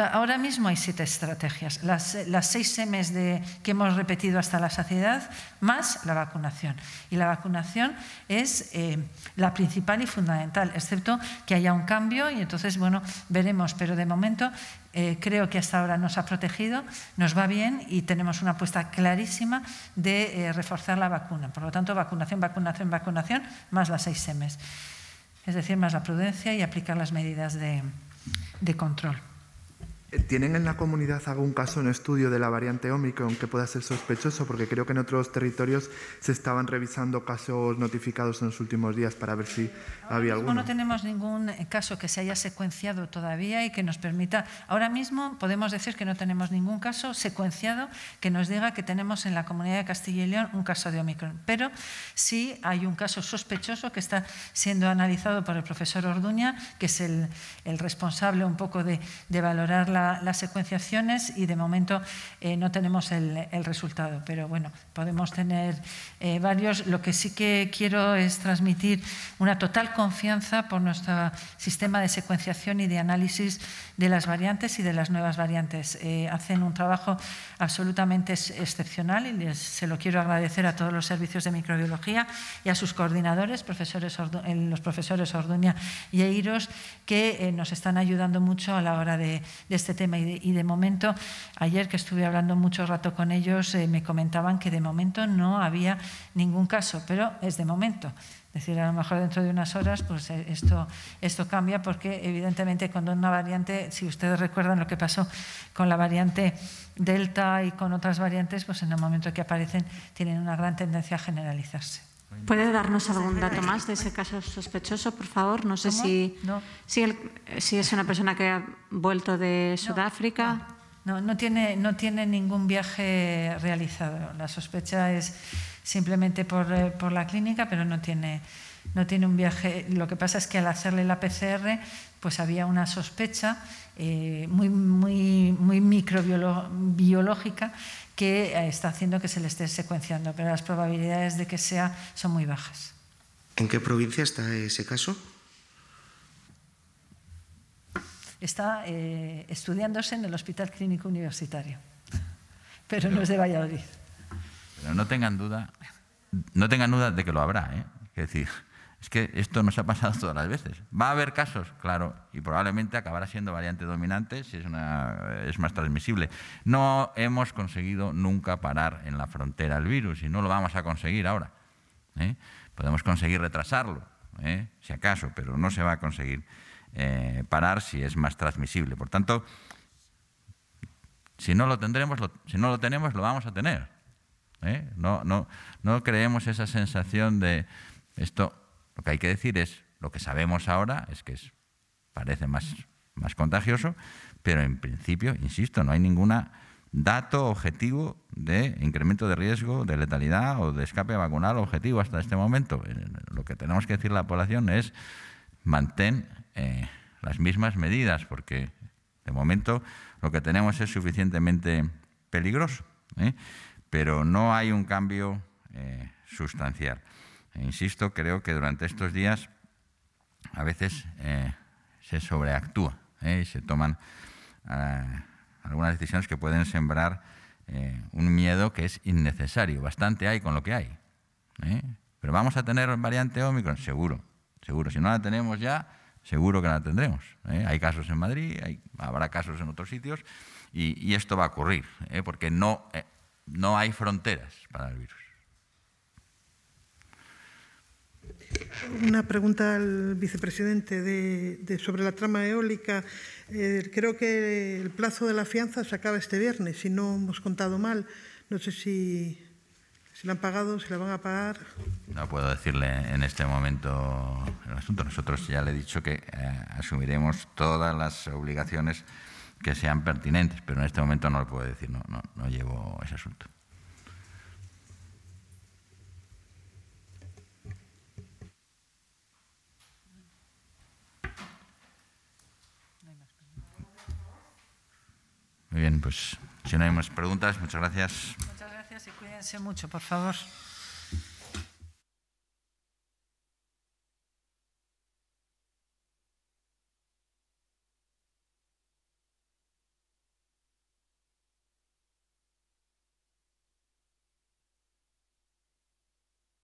ahora mismo hay siete estrategias, las, las seis M's de, que hemos repetido hasta la saciedad, más la vacunación. Y la vacunación es eh, la principal y fundamental, excepto que haya un cambio y entonces, bueno, veremos, pero de momento eh, creo que hasta ahora nos ha protegido, nos va bien y tenemos una apuesta clarísima de eh, reforzar la vacuna. Por lo tanto, vacunación, vacunación, vacunación, más las seis M's. Es decir, más la prudencia y aplicar las medidas de control. Eh, ¿Tienen en la comunidad algún caso en estudio de la variante Omicron que pueda ser sospechoso? Porque creo que en otros territorios se estaban revisando casos notificados en los últimos días para ver si había alguno. No tenemos ningún eh, caso que se haya secuenciado todavía y que nos permita. Ahora mismo podemos decir que no tenemos ningún caso secuenciado que nos diga que tenemos en la comunidad de Castilla y León un caso de Omicron. Pero sí hay un caso sospechoso que está siendo analizado por el profesor Orduña, que es el, responsable un poco de, de valorar la las secuenciaciones y de momento eh, no tenemos el, resultado, pero bueno, podemos tener eh, varios. Lo que sí que quiero es transmitir una total confianza por nuestro sistema de secuenciación y de análisis de las variantes y de las nuevas variantes. Eh, hacen un trabajo absolutamente excepcional y se lo quiero agradecer a todos los servicios de microbiología y a sus coordinadores, profesores en los profesores Orduña y Eiros, que nos están ayudando mucho a la hora de, de este este tema. Y de, momento, ayer que estuve hablando mucho rato con ellos, eh, me comentaban que de momento no había ningún caso, pero es de momento. Es decir, a lo mejor dentro de unas horas pues eh, esto, esto cambia porque evidentemente cuando una variante, si ustedes recuerdan lo que pasó con la variante Delta y con otras variantes, pues en el momento que aparecen tienen una gran tendencia a generalizarse. ¿Puede darnos algún dato más de ese caso sospechoso, por favor? No sé si, Si, es una persona que ha vuelto de Sudáfrica. No, no, tiene, no tiene ningún viaje realizado. La sospecha es simplemente eh, por, la clínica, pero no tiene, no tiene un viaje. Lo que pasa es que al hacerle la PCR, pues había una sospecha eh, muy, muy, muy microbiológica que eh, está haciendo que se le esté secuenciando, pero las probabilidades de que sea son muy bajas. ¿En qué provincia está ese caso? Está eh, estudiándose en el Hospital Clínico Universitario, pero, no es de Valladolid. Pero no tengan duda, no tengan duda de que lo habrá, ¿eh? Es decir, es que esto nos ha pasado todas las veces. ¿Va a haber casos? Claro, y probablemente acabará siendo variante dominante si es, una, es más transmisible. No hemos conseguido nunca parar en la frontera el virus y no lo vamos a conseguir ahora. ¿eh? Podemos conseguir retrasarlo, ¿eh? si acaso, pero no se va a conseguir eh, parar si es más transmisible. Por tanto, si no lo, tendremos, si no lo tenemos, lo vamos a tener. no creemos esa sensación de esto lo que hay que decir es, lo que sabemos ahora es que parece más, contagioso, pero en principio, insisto, no hay ningún dato objetivo de incremento de riesgo, de letalidad o de escape vacunal objetivo hasta este momento. Eh, lo que tenemos que decir a la población es mantén eh, las mismas medidas, porque de momento lo que tenemos es suficientemente peligroso, ¿eh? pero no hay un cambio sustancial. E insisto, creo que durante estos días a veces eh, se sobreactúa eh, y se toman ah, algunas decisiones que pueden sembrar eh, un miedo que es innecesario. Bastante hay con lo que hay. Pero vamos a tener variante Omicron, seguro, seguro. Si no la tenemos ya, seguro que la tendremos. Hay casos en Madrid, habrá casos en otros sitios y, y esto va a ocurrir, porque no, no hay fronteras para el virus. una pregunta al vicepresidente de, sobre la trama eólica. Eh, creo que el plazo de la fianza se acaba este viernes, si no hemos contado mal. No sé si, se la han pagado, si la van a pagar. No puedo decirle en este momento el asunto. Nosotros ya le he dicho que eh, asumiremos todas las obligaciones que sean pertinentes, pero en este momento no lo puedo decir, no, no llevo ese asunto. Muy bien, pues si no hay más preguntas, muchas gracias. Muchas gracias y cuídense mucho, por favor.